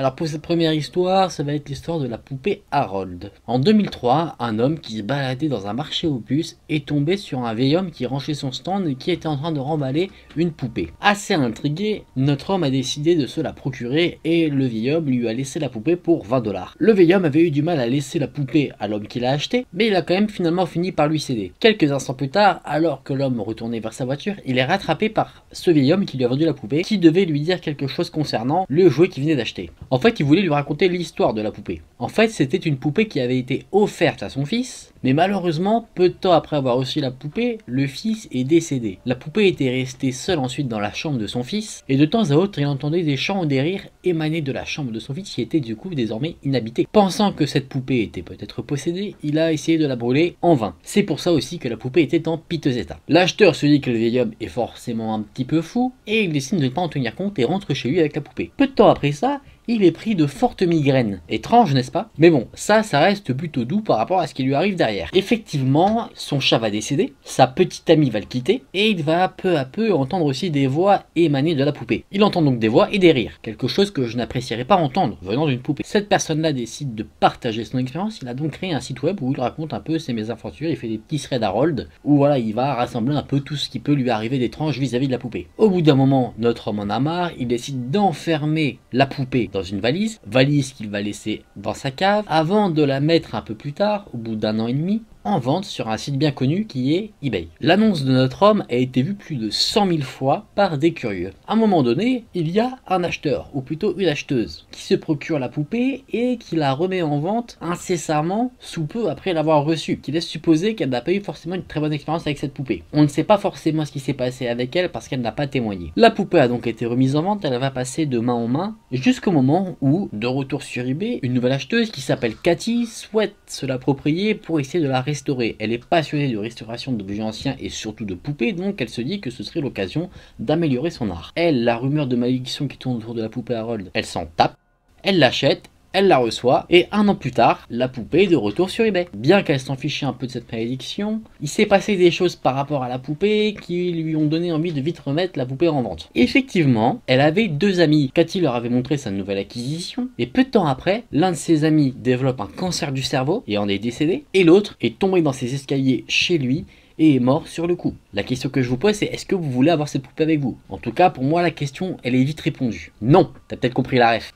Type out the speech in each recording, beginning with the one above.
Alors pour cette première histoire, ça va être l'histoire de la poupée Harold. En 2003, un homme qui se baladait dans un marché aux puces est tombé sur un vieil homme qui rangeait son stand et qui était en train de remballer une poupée. Assez intrigué, notre homme a décidé de se la procurer et le vieil homme lui a laissé la poupée pour 20 dollars. Le vieil homme avait eu du mal à laisser la poupée à l'homme qui l'a acheté, mais il a quand même finalement fini par lui céder. Quelques instants plus tard, alors que l'homme retournait vers sa voiture, il est rattrapé par ce vieil homme qui lui a vendu la poupée, qui devait lui dire quelque chose concernant le jouet qu'il venait d'acheter. En fait, il voulait lui raconter l'histoire de la poupée. En fait, c'était une poupée qui avait été offerte à son fils, mais malheureusement, peu de temps après avoir reçu la poupée, le fils est décédé. La poupée était restée seule ensuite dans la chambre de son fils, et de temps à autre, il entendait des chants ou des rires émaner de la chambre de son fils qui était du coup désormais inhabitée. Pensant que cette poupée était peut-être possédée, il a essayé de la brûler en vain. C'est pour ça aussi que la poupée était en piteux état. L'acheteur se dit que le vieil homme est forcément un petit peu fou, et il décide de ne pas en tenir compte et rentre chez lui avec la poupée. Peu de temps après ça, il est pris de fortes migraines. Étrange, n'est-ce pas Mais bon, ça, ça reste plutôt doux par rapport à ce qui lui arrive derrière. Effectivement, son chat va décéder, sa petite amie va le quitter, et il va peu à peu entendre aussi des voix émanées de la poupée. Il entend donc des voix et des rires, quelque chose que je n'apprécierais pas entendre venant d'une poupée. Cette personne-là décide de partager son expérience, il a donc créé un site web où il raconte un peu ses mésaventures, il fait des petits threads Harold, où voilà, il va rassembler un peu tout ce qui peut lui arriver d'étrange vis-à-vis de la poupée. Au bout d'un moment, notre homme en a marre, il décide d'enfermer la poupée dans une valise, valise qu'il va laisser dans sa cave, avant de la mettre un peu plus tard, au bout d'un an et demi, en vente sur un site bien connu qui est eBay. L'annonce de notre homme a été vue plus de 100 000 fois par des curieux. À un moment donné, il y a un acheteur, ou plutôt une acheteuse, qui se procure la poupée et qui la remet en vente incessamment sous peu après l'avoir reçue, qui laisse supposer qu'elle n'a pas eu forcément une très bonne expérience avec cette poupée. On ne sait pas forcément ce qui s'est passé avec elle parce qu'elle n'a pas témoigné. La poupée a donc été remise en vente, elle va passer de main en main jusqu'au moment où, de retour sur eBay, une nouvelle acheteuse qui s'appelle Cathy souhaite se l'approprier pour essayer de la rester elle est passionnée de restauration d'objets anciens et surtout de poupées, donc elle se dit que ce serait l'occasion d'améliorer son art. Elle, la rumeur de malédiction qui tourne autour de la poupée Harold, elle s'en tape, elle l'achète elle la reçoit, et un an plus tard, la poupée est de retour sur eBay. Bien qu'elle s'en fiche un peu de cette prédiction, il s'est passé des choses par rapport à la poupée qui lui ont donné envie de vite remettre la poupée en vente. Effectivement, elle avait deux amis. Cathy leur avait montré sa nouvelle acquisition, et peu de temps après, l'un de ses amis développe un cancer du cerveau et en est décédé, et l'autre est tombé dans ses escaliers chez lui et est mort sur le coup. La question que je vous pose, c'est est-ce que vous voulez avoir cette poupée avec vous En tout cas, pour moi, la question, elle est vite répondue. Non, t'as peut-être compris la ref.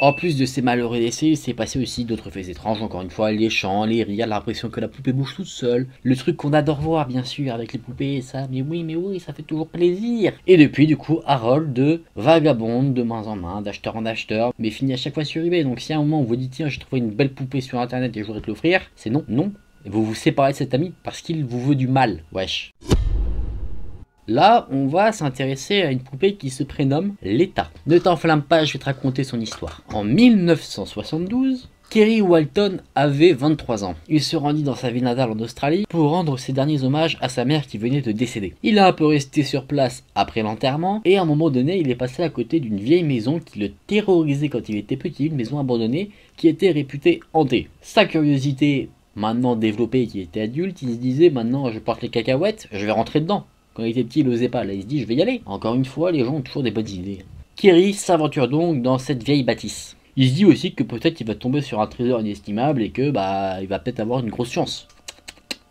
En plus de ces malheureux décès, il s'est passé aussi d'autres faits étranges, encore une fois, les chants, les rires, l'impression que la poupée bouge toute seule, le truc qu'on adore voir bien sûr avec les poupées et ça, mais oui, mais oui, ça fait toujours plaisir. Et depuis, du coup, Harold de vagabonde de main en main, d'acheteur en acheteur, mais finit à chaque fois sur eBay. Donc si à un moment vous dit tiens, j'ai trouvé une belle poupée sur internet et je voudrais te l'offrir, c'est non, non. vous vous séparez de cet ami parce qu'il vous veut du mal, wesh. Là, on va s'intéresser à une poupée qui se prénomme l'État. Ne t'enflamme pas, je vais te raconter son histoire. En 1972, Kerry Walton avait 23 ans. Il se rendit dans sa ville natale en Australie pour rendre ses derniers hommages à sa mère qui venait de décéder. Il a un peu resté sur place après l'enterrement et à un moment donné, il est passé à côté d'une vieille maison qui le terrorisait quand il était petit, une maison abandonnée qui était réputée hantée. Sa curiosité maintenant développée qui était adulte, il se disait maintenant je porte les cacahuètes, je vais rentrer dedans. Quand il était petit, il n'osait pas. Là, il se dit, je vais y aller. Encore une fois, les gens ont toujours des bonnes idées. Kerry s'aventure donc dans cette vieille bâtisse. Il se dit aussi que peut-être il va tomber sur un trésor inestimable et que bah il va peut-être avoir une grosse chance.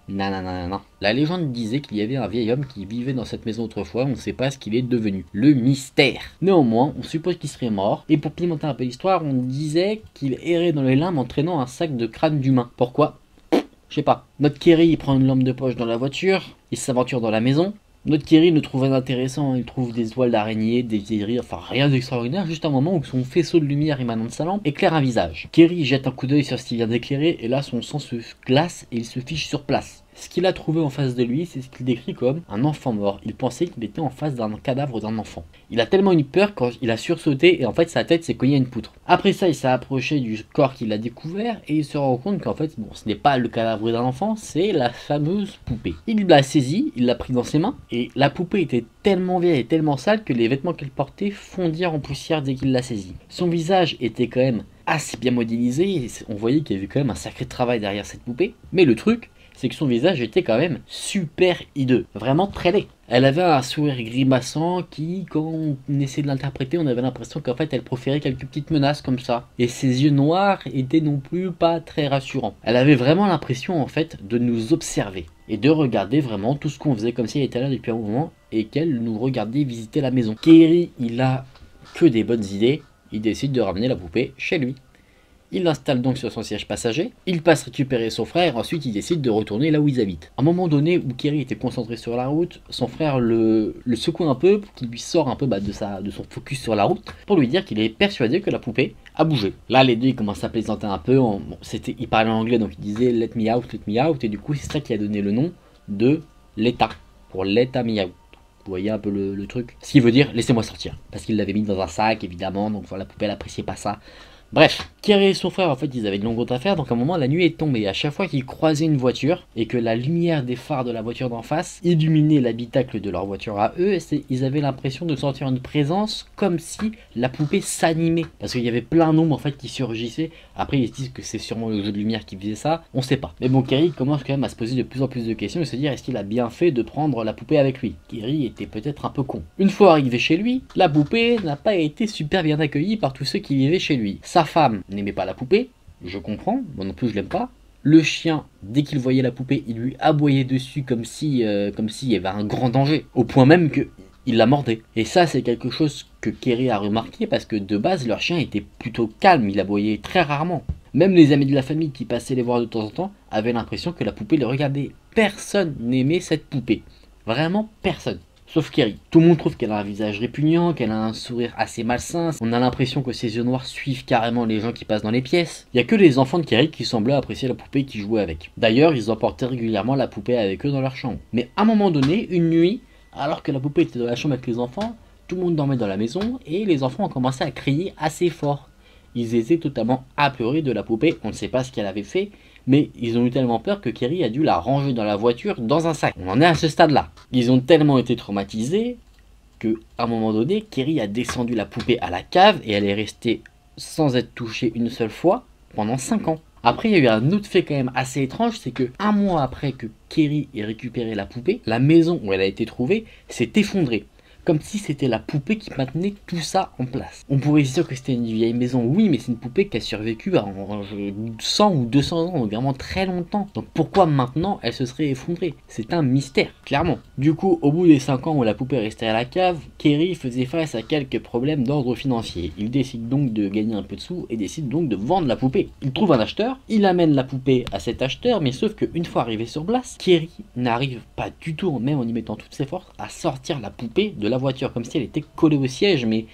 non. La légende disait qu'il y avait un vieil homme qui vivait dans cette maison autrefois, on ne sait pas ce qu'il est devenu. Le mystère. Néanmoins, on suppose qu'il serait mort, et pour pimenter un peu l'histoire, on disait qu'il errait dans les limbes en traînant un sac de crâne d'humain. Pourquoi Je sais pas. Notre Kerry il prend une lampe de poche dans la voiture, il s'aventure dans la maison, notre Kerry ne trouve rien d'intéressant, il trouve des toiles d'araignées, des vieilleries, enfin rien d'extraordinaire, juste un moment où son faisceau de lumière émanant de sa lampe éclaire un visage. Kerry jette un coup d'œil sur ce qu'il vient d'éclairer, et là son sang se glace et il se fiche sur place. Ce qu'il a trouvé en face de lui, c'est ce qu'il décrit comme un enfant mort. Il pensait qu'il était en face d'un cadavre d'un enfant. Il a tellement eu peur qu'il a sursauté et en fait sa tête s'est cognée à une poutre. Après ça, il s'est approché du corps qu'il a découvert et il se rend compte qu'en fait, bon, ce n'est pas le cadavre d'un enfant, c'est la fameuse poupée. Il l'a saisie, il l'a pris dans ses mains et la poupée était tellement vieille et tellement sale que les vêtements qu'elle portait fondirent en poussière dès qu'il l'a saisie. Son visage était quand même assez bien modélisé, on voyait qu'il y avait quand même un sacré travail derrière cette poupée. Mais le truc, c'est que son visage était quand même super hideux, vraiment très laid. Elle avait un sourire grimaçant qui, quand on essayait de l'interpréter, on avait l'impression qu'en fait elle proférait quelques petites menaces comme ça. Et ses yeux noirs étaient non plus pas très rassurants. Elle avait vraiment l'impression en fait de nous observer et de regarder vraiment tout ce qu'on faisait comme si elle était là depuis un moment et qu'elle nous regardait visiter la maison. Kerry, il a que des bonnes idées, il décide de ramener la poupée chez lui. Il l'installe donc sur son siège passager, il passe récupérer son frère, ensuite il décide de retourner là où ils habitent. À un moment donné où Kerry était concentré sur la route, son frère le, secoue un peu pour qu'il lui sorte un peu bah, de, sa, de son focus sur la route pour lui dire qu'il est persuadé que la poupée a bougé. Là, les deux commencent à plaisanter un peu. Il parlait c'était, anglais donc il disait Let me out, let me out, et du coup, c'est ça qui a donné le nom de l'État pour l'État me out. Vous voyez un peu le, truc Ce qui veut dire laissez-moi sortir. Parce qu'il l'avait mis dans un sac, évidemment, donc voilà, la poupée n'appréciait pas ça. Bref, Kerry et son frère, en fait, ils avaient une longue route à faire, donc à un moment, la nuit est tombée. À chaque fois qu'ils croisaient une voiture et que la lumière des phares de la voiture d'en face illuminait l'habitacle de leur voiture à eux, ils avaient l'impression de sentir une présence comme si la poupée s'animait. Parce qu'il y avait plein d'ombres, en fait, qui surgissaient. Après, ils se disent que c'est sûrement le jeu de lumière qui faisait ça, on sait pas. Mais bon, Kerry commence quand même à se poser de plus en plus de questions et se dire est-ce qu'il a bien fait de prendre la poupée avec lui Kerry était peut-être un peu con. Une fois arrivé chez lui, la poupée n'a pas été super bien accueillie par tous ceux qui vivaient chez lui. Sa femme, n'aimait pas la poupée, je comprends, moi non plus je l'aime pas. Le chien, dès qu'il voyait la poupée, il lui aboyait dessus comme si, euh, comme s'il y avait un grand danger, au point même que il la mordait. Et ça, c'est quelque chose que Kerry a remarqué parce que de base, leur chien était plutôt calme, il aboyait très rarement. Même les amis de la famille qui passaient les voir de temps en temps avaient l'impression que la poupée le regardait. Personne n'aimait cette poupée. Vraiment personne sauf Kerry. Tout le monde trouve qu'elle a un visage répugnant, qu'elle a un sourire assez malsain, on a l'impression que ses yeux noirs suivent carrément les gens qui passent dans les pièces. Il n'y a que les enfants de Kerry qui semblaient apprécier la poupée qui jouait avec. D'ailleurs, ils emportaient régulièrement la poupée avec eux dans leur chambre. Mais à un moment donné, une nuit, alors que la poupée était dans la chambre avec les enfants, tout le monde dormait dans la maison et les enfants ont commencé à crier assez fort ils étaient totalement apeurés de la poupée. On ne sait pas ce qu'elle avait fait, mais ils ont eu tellement peur que Kerry a dû la ranger dans la voiture dans un sac. On en est à ce stade-là. Ils ont tellement été traumatisés que, à un moment donné, Kerry a descendu la poupée à la cave et elle est restée sans être touchée une seule fois pendant 5 ans. Après, il y a eu un autre fait quand même assez étrange, c'est que un mois après que Kerry ait récupéré la poupée, la maison où elle a été trouvée s'est effondrée comme si c'était la poupée qui maintenait tout ça en place. On pourrait dire que c'était une vieille maison, oui, mais c'est une poupée qui a survécu à 100 ou 200 ans, donc vraiment très longtemps. Donc pourquoi maintenant elle se serait effondrée C'est un mystère, clairement. Du coup, au bout des 5 ans où la poupée restait à la cave, Kerry faisait face à quelques problèmes d'ordre financier. Il décide donc de gagner un peu de sous et décide donc de vendre la poupée. Il trouve un acheteur, il amène la poupée à cet acheteur, mais sauf qu'une fois arrivé sur place, Kerry n'arrive pas du tout, même en y mettant toutes ses forces, à sortir la poupée de la la voiture, comme si elle était collée au siège, mais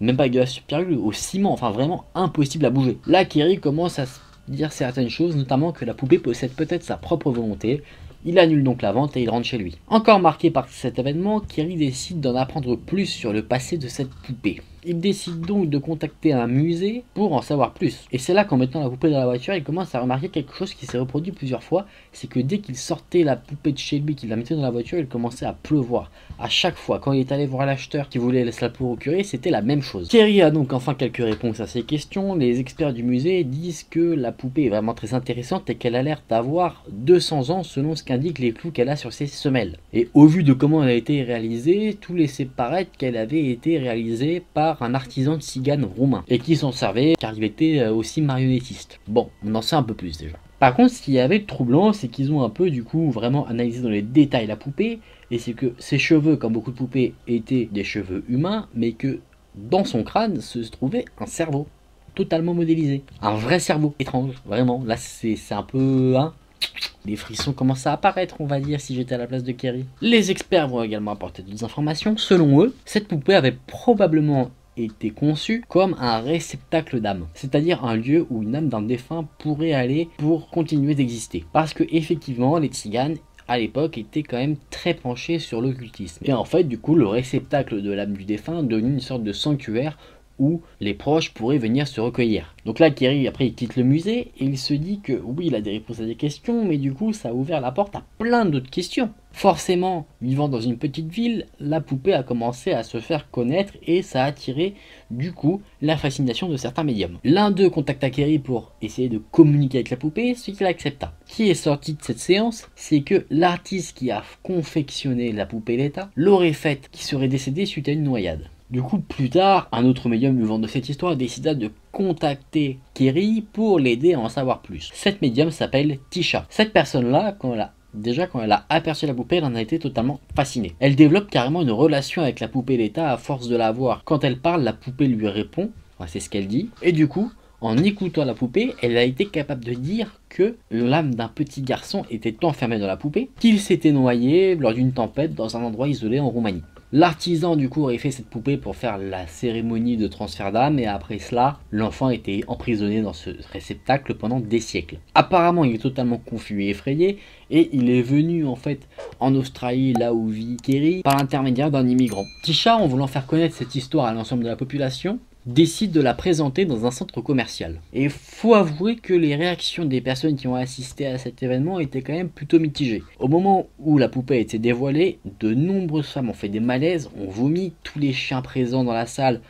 même pas avec de la au ciment, enfin vraiment impossible à bouger. Là, Kerry commence à se dire certaines choses, notamment que la poupée possède peut-être sa propre volonté. Il annule donc la vente et il rentre chez lui. Encore marqué par cet événement, Kerry décide d'en apprendre plus sur le passé de cette poupée. Il décide donc de contacter un musée pour en savoir plus. Et c'est là qu'en mettant la poupée dans la voiture, il commence à remarquer quelque chose qui s'est reproduit plusieurs fois, c'est que dès qu'il sortait la poupée de chez lui, qu'il la mettait dans la voiture, il commençait à pleuvoir. À chaque fois, quand il est allé voir l'acheteur qui voulait la procurer, c'était la même chose. Kerry a donc enfin quelques réponses à ces questions. Les experts du musée disent que la poupée est vraiment très intéressante et qu'elle a l'air d'avoir 200 ans selon ce qu'indiquent les clous qu'elle a sur ses semelles. Et au vu de comment elle a été réalisée, tout laissait paraître qu'elle avait été réalisée par un artisan de cigane roumain, et qui s'en servait car il était euh, aussi marionnettiste. Bon, on en sait un peu plus déjà. Par contre, ce qu'il y avait de troublant, c'est qu'ils ont un peu du coup vraiment analysé dans les détails la poupée, et c'est que ses cheveux, comme beaucoup de poupées, étaient des cheveux humains, mais que dans son crâne se trouvait un cerveau totalement modélisé. Un vrai cerveau étrange, vraiment. Là, c'est un peu... Hein, les frissons commencent à apparaître, on va dire, si j'étais à la place de Kerry. Les experts vont également apporter des informations. Selon eux, cette poupée avait probablement était conçu comme un réceptacle d'âme, c'est-à-dire un lieu où une âme d'un défunt pourrait aller pour continuer d'exister. Parce que effectivement, les tziganes à l'époque étaient quand même très penchés sur l'occultisme. Et en fait, du coup, le réceptacle de l'âme du défunt devenait une sorte de sanctuaire où les proches pourraient venir se recueillir. Donc là, Kerry, après, il quitte le musée et il se dit que oui, il a des réponses à des questions, mais du coup, ça a ouvert la porte à plein d'autres questions. Forcément, vivant dans une petite ville, la poupée a commencé à se faire connaître et ça a attiré du coup la fascination de certains médiums. L'un d'eux contacta Kerry pour essayer de communiquer avec la poupée, ce qu'il accepta. Ce qui est sorti de cette séance, c'est que l'artiste qui a confectionné la poupée d'État l'aurait faite, qui serait décédée suite à une noyade. Du coup, plus tard, un autre médium vivant de cette histoire décida de contacter Kerry pour l'aider à en savoir plus. Cette médium s'appelle Tisha. Cette personne-là, quand elle a Déjà, quand elle a aperçu la poupée, elle en a été totalement fascinée. Elle développe carrément une relation avec la poupée d'État à force de la voir. Quand elle parle, la poupée lui répond, c'est ce qu'elle dit, et du coup, en écoutant la poupée, elle a été capable de dire que l'âme d'un petit garçon était enfermée dans la poupée, qu'il s'était noyé lors d'une tempête dans un endroit isolé en Roumanie. L'artisan du coup aurait fait cette poupée pour faire la cérémonie de transfert d'âme et après cela, l'enfant était emprisonné dans ce réceptacle pendant des siècles. Apparemment, il est totalement confus et effrayé et il est venu en fait en Australie, là où vit Kerry, par l'intermédiaire d'un immigrant. Tisha, en voulant faire connaître cette histoire à l'ensemble de la population, décide de la présenter dans un centre commercial. Et faut avouer que les réactions des personnes qui ont assisté à cet événement étaient quand même plutôt mitigées. Au moment où la poupée a été dévoilée, de nombreuses femmes ont fait des malaises, ont vomi, tous les chiens présents dans la salle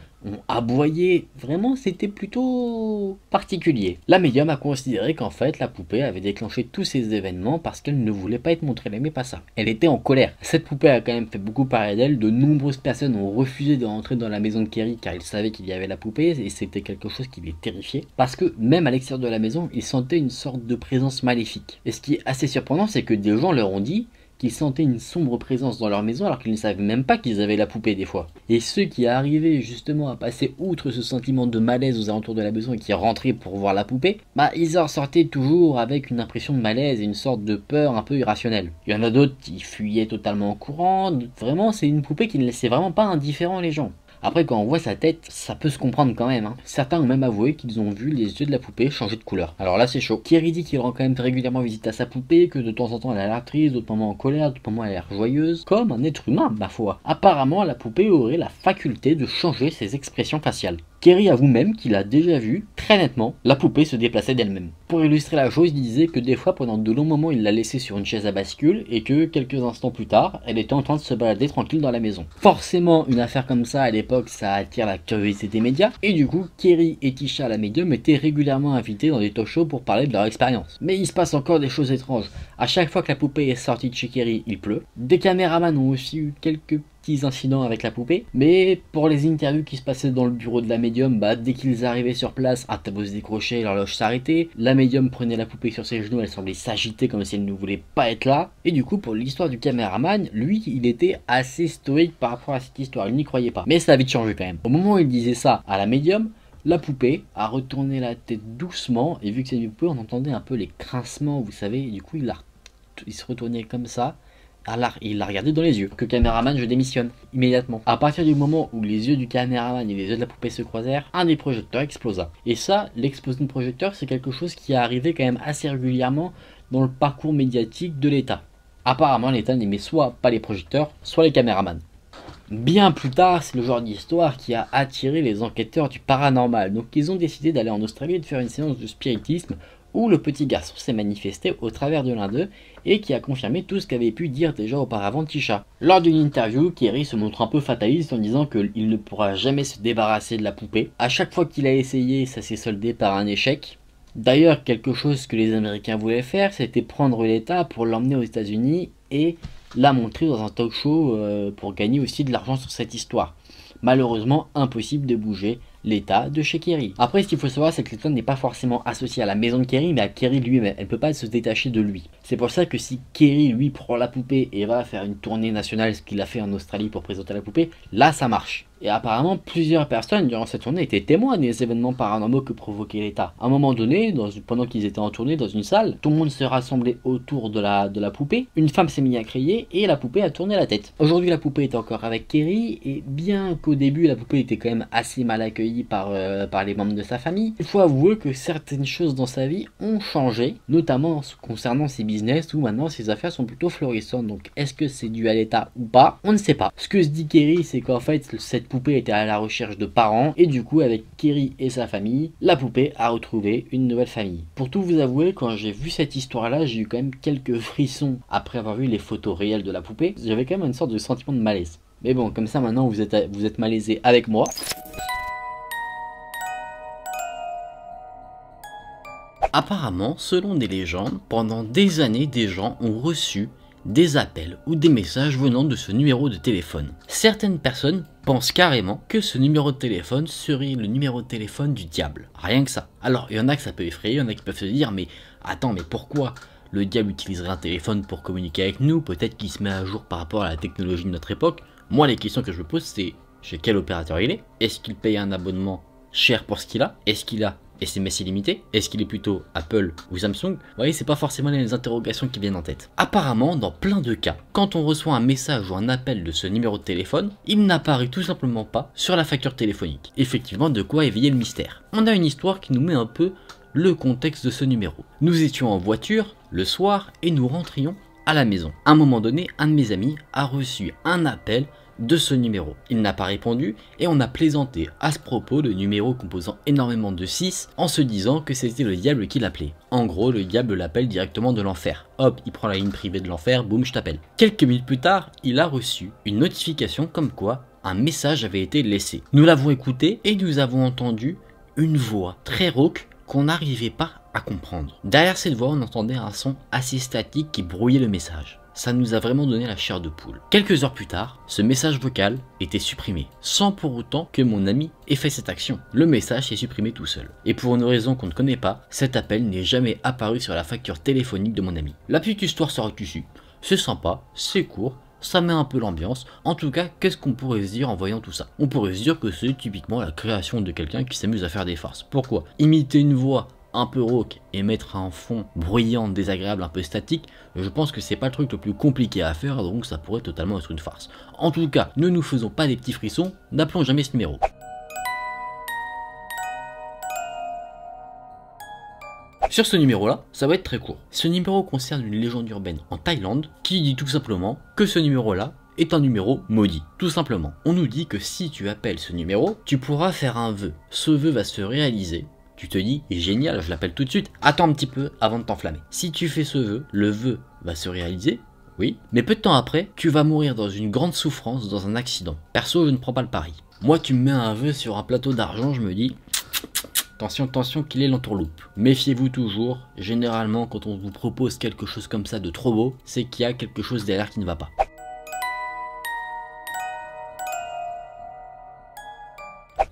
aboyait Vraiment, c'était plutôt particulier. La médium a considéré qu'en fait, la poupée avait déclenché tous ces événements parce qu'elle ne voulait pas être montrée, mais pas ça. Elle était en colère. Cette poupée a quand même fait beaucoup parler d'elle. De nombreuses personnes ont refusé de rentrer dans la maison de Kerry car ils savaient qu'il y avait la poupée et c'était quelque chose qui les terrifiait. Parce que même à l'extérieur de la maison, ils sentaient une sorte de présence maléfique. Et ce qui est assez surprenant, c'est que des gens leur ont dit qui sentaient une sombre présence dans leur maison alors qu'ils ne savaient même pas qu'ils avaient la poupée des fois. Et ceux qui arrivaient justement à passer outre ce sentiment de malaise aux alentours de la maison et qui rentraient pour voir la poupée, bah ils en ressortaient toujours avec une impression de malaise et une sorte de peur un peu irrationnelle. Il y en a d'autres qui fuyaient totalement en courant, vraiment c'est une poupée qui ne laissait vraiment pas indifférent les gens. Après, quand on voit sa tête, ça peut se comprendre quand même. Hein. Certains ont même avoué qu'ils ont vu les yeux de la poupée changer de couleur. Alors là, c'est chaud. Kerry dit qu'il rend quand même régulièrement visite à sa poupée, que de temps en temps elle a l'air triste, d'autres moments en colère, d'autres moments elle a l'air joyeuse, comme un être humain, ma foi. Apparemment, la poupée aurait la faculté de changer ses expressions faciales. Kerry avoue même qu'il a déjà vu, très nettement, la poupée se déplacer d'elle-même. Pour illustrer la chose, il disait que des fois, pendant de longs moments, il l'a laissée sur une chaise à bascule et que quelques instants plus tard, elle était en train de se balader tranquille dans la maison. Forcément, une affaire comme ça à l'époque, ça attire la curiosité des médias et du coup, Kerry et Tisha la médium étaient régulièrement invités dans des talk shows pour parler de leur expérience. Mais il se passe encore des choses étranges. À chaque fois que la poupée est sortie de chez Kerry, il pleut. Des caméramans ont aussi eu quelques petits incidents avec la poupée, mais pour les interviews qui se passaient dans le bureau de la médium, bah, dès qu'ils arrivaient sur place, un tableau se décrochait, l'horloge s'arrêtait, médium prenait la poupée sur ses genoux, elle semblait s'agiter comme si elle ne voulait pas être là. Et du coup, pour l'histoire du caméraman, lui, il était assez stoïque par rapport à cette histoire, il n'y croyait pas. Mais ça vite changé quand même. Au moment où il disait ça à la médium, la poupée a retourné la tête doucement, et vu que c'est une poupée, on entendait un peu les crincements, vous savez, du coup, il, a... il se retournait comme ça, ah, il l'a regardé dans les yeux. Que caméraman, je démissionne immédiatement. À partir du moment où les yeux du caméraman et les yeux de la poupée se croisèrent, un des projecteurs explosa. Et ça, l'explosion de projecteur, c'est quelque chose qui est arrivé quand même assez régulièrement dans le parcours médiatique de l'État. Apparemment, l'État n'aimait soit pas les projecteurs, soit les caméramans. Bien plus tard, c'est le genre d'histoire qui a attiré les enquêteurs du paranormal. Donc ils ont décidé d'aller en Australie et de faire une séance de spiritisme où le petit garçon s'est manifesté au travers de l'un d'eux et qui a confirmé tout ce qu'avait pu dire déjà auparavant Tisha. Lors d'une interview, Kerry se montre un peu fataliste en disant qu'il ne pourra jamais se débarrasser de la poupée. A chaque fois qu'il a essayé, ça s'est soldé par un échec. D'ailleurs, quelque chose que les Américains voulaient faire, c'était prendre l'État pour l'emmener aux États-Unis et la montrer dans un talk show euh, pour gagner aussi de l'argent sur cette histoire. Malheureusement, impossible de bouger l'état de chez Kerry. Après, ce qu'il faut savoir, c'est que l'état n'est pas forcément associé à la maison de Kerry, mais à Kerry lui-même. Elle ne peut pas se détacher de lui. C'est pour ça que si Kerry, lui, prend la poupée et va faire une tournée nationale, ce qu'il a fait en Australie pour présenter la poupée, là, ça marche. Et apparemment, plusieurs personnes durant cette tournée étaient témoins des événements paranormaux que provoquait l'État. À un moment donné, dans pendant qu'ils étaient en tournée dans une salle, tout le monde se rassemblait autour de la, de la poupée. Une femme s'est mise à crier et la poupée a tourné la tête. Aujourd'hui, la poupée est encore avec Kerry et bien qu'au début, la poupée était quand même assez mal accueillie par, euh, par les membres de sa famille, il faut avouer que certaines choses dans sa vie ont changé, notamment concernant ses business où maintenant ses affaires sont plutôt florissantes. Donc, est-ce que c'est dû à l'État ou pas On ne sait pas. Ce que se dit Kerry, c'est qu'en fait, cette poupée était à la recherche de parents et du coup avec Kerry et sa famille, la poupée a retrouvé une nouvelle famille. Pour tout vous avouer, quand j'ai vu cette histoire-là, j'ai eu quand même quelques frissons après avoir vu les photos réelles de la poupée. J'avais quand même une sorte de sentiment de malaise. Mais bon, comme ça maintenant vous êtes, vous êtes malaisé avec moi. Apparemment, selon des légendes, pendant des années, des gens ont reçu des appels ou des messages venant de ce numéro de téléphone. Certaines personnes pensent carrément que ce numéro de téléphone serait le numéro de téléphone du diable. Rien que ça. Alors, il y en a que ça peut effrayer, il y en a qui peuvent se dire, mais attends, mais pourquoi le diable utiliserait un téléphone pour communiquer avec nous Peut-être qu'il se met à jour par rapport à la technologie de notre époque. Moi, les questions que je me pose, c'est chez quel opérateur il est Est-ce qu'il paye un abonnement cher pour ce qu'il a Est-ce qu'il a messi limité Est-ce qu'il est plutôt Apple ou Samsung Vous voyez, c'est pas forcément les interrogations qui viennent en tête. Apparemment, dans plein de cas, quand on reçoit un message ou un appel de ce numéro de téléphone, il n'apparaît tout simplement pas sur la facture téléphonique. Effectivement, de quoi éveiller le mystère. On a une histoire qui nous met un peu le contexte de ce numéro. Nous étions en voiture le soir et nous rentrions à la maison. À un moment donné, un de mes amis a reçu un appel de ce numéro. Il n'a pas répondu et on a plaisanté à ce propos le numéro composant énormément de 6 en se disant que c'était le diable qui l'appelait. En gros, le diable l'appelle directement de l'enfer. Hop, il prend la ligne privée de l'enfer, boum, je t'appelle. Quelques minutes plus tard, il a reçu une notification comme quoi un message avait été laissé. Nous l'avons écouté et nous avons entendu une voix très rauque qu'on n'arrivait pas à comprendre. Derrière cette voix, on entendait un son assez statique qui brouillait le message ça nous a vraiment donné la chair de poule. Quelques heures plus tard, ce message vocal était supprimé, sans pour autant que mon ami ait fait cette action. Le message s'est supprimé tout seul. Et pour une raison qu'on ne connaît pas, cet appel n'est jamais apparu sur la facture téléphonique de mon ami. La petite histoire sera dessus. C'est sympa, c'est court, ça met un peu l'ambiance. En tout cas, qu'est-ce qu'on pourrait se dire en voyant tout ça On pourrait se dire que c'est typiquement la création de quelqu'un qui s'amuse à faire des farces. Pourquoi Imiter une voix un peu rauque et mettre un fond bruyant, désagréable, un peu statique, je pense que c'est pas le truc le plus compliqué à faire, donc ça pourrait totalement être une farce. En tout cas, ne nous faisons pas des petits frissons, n'appelons jamais ce numéro. Sur ce numéro-là, ça va être très court. Ce numéro concerne une légende urbaine en Thaïlande qui dit tout simplement que ce numéro-là est un numéro maudit. Tout simplement, on nous dit que si tu appelles ce numéro, tu pourras faire un vœu. Ce vœu va se réaliser tu te dis, génial, je l'appelle tout de suite, attends un petit peu avant de t'enflammer. Si tu fais ce vœu, le vœu va se réaliser, oui, mais peu de temps après, tu vas mourir dans une grande souffrance, dans un accident. Perso, je ne prends pas le pari. Moi, tu me mets un vœu sur un plateau d'argent, je me dis, Attention, attention qu'il est l'entourloupe. Méfiez-vous toujours, généralement quand on vous propose quelque chose comme ça de trop beau, c'est qu'il y a quelque chose derrière qui ne va pas.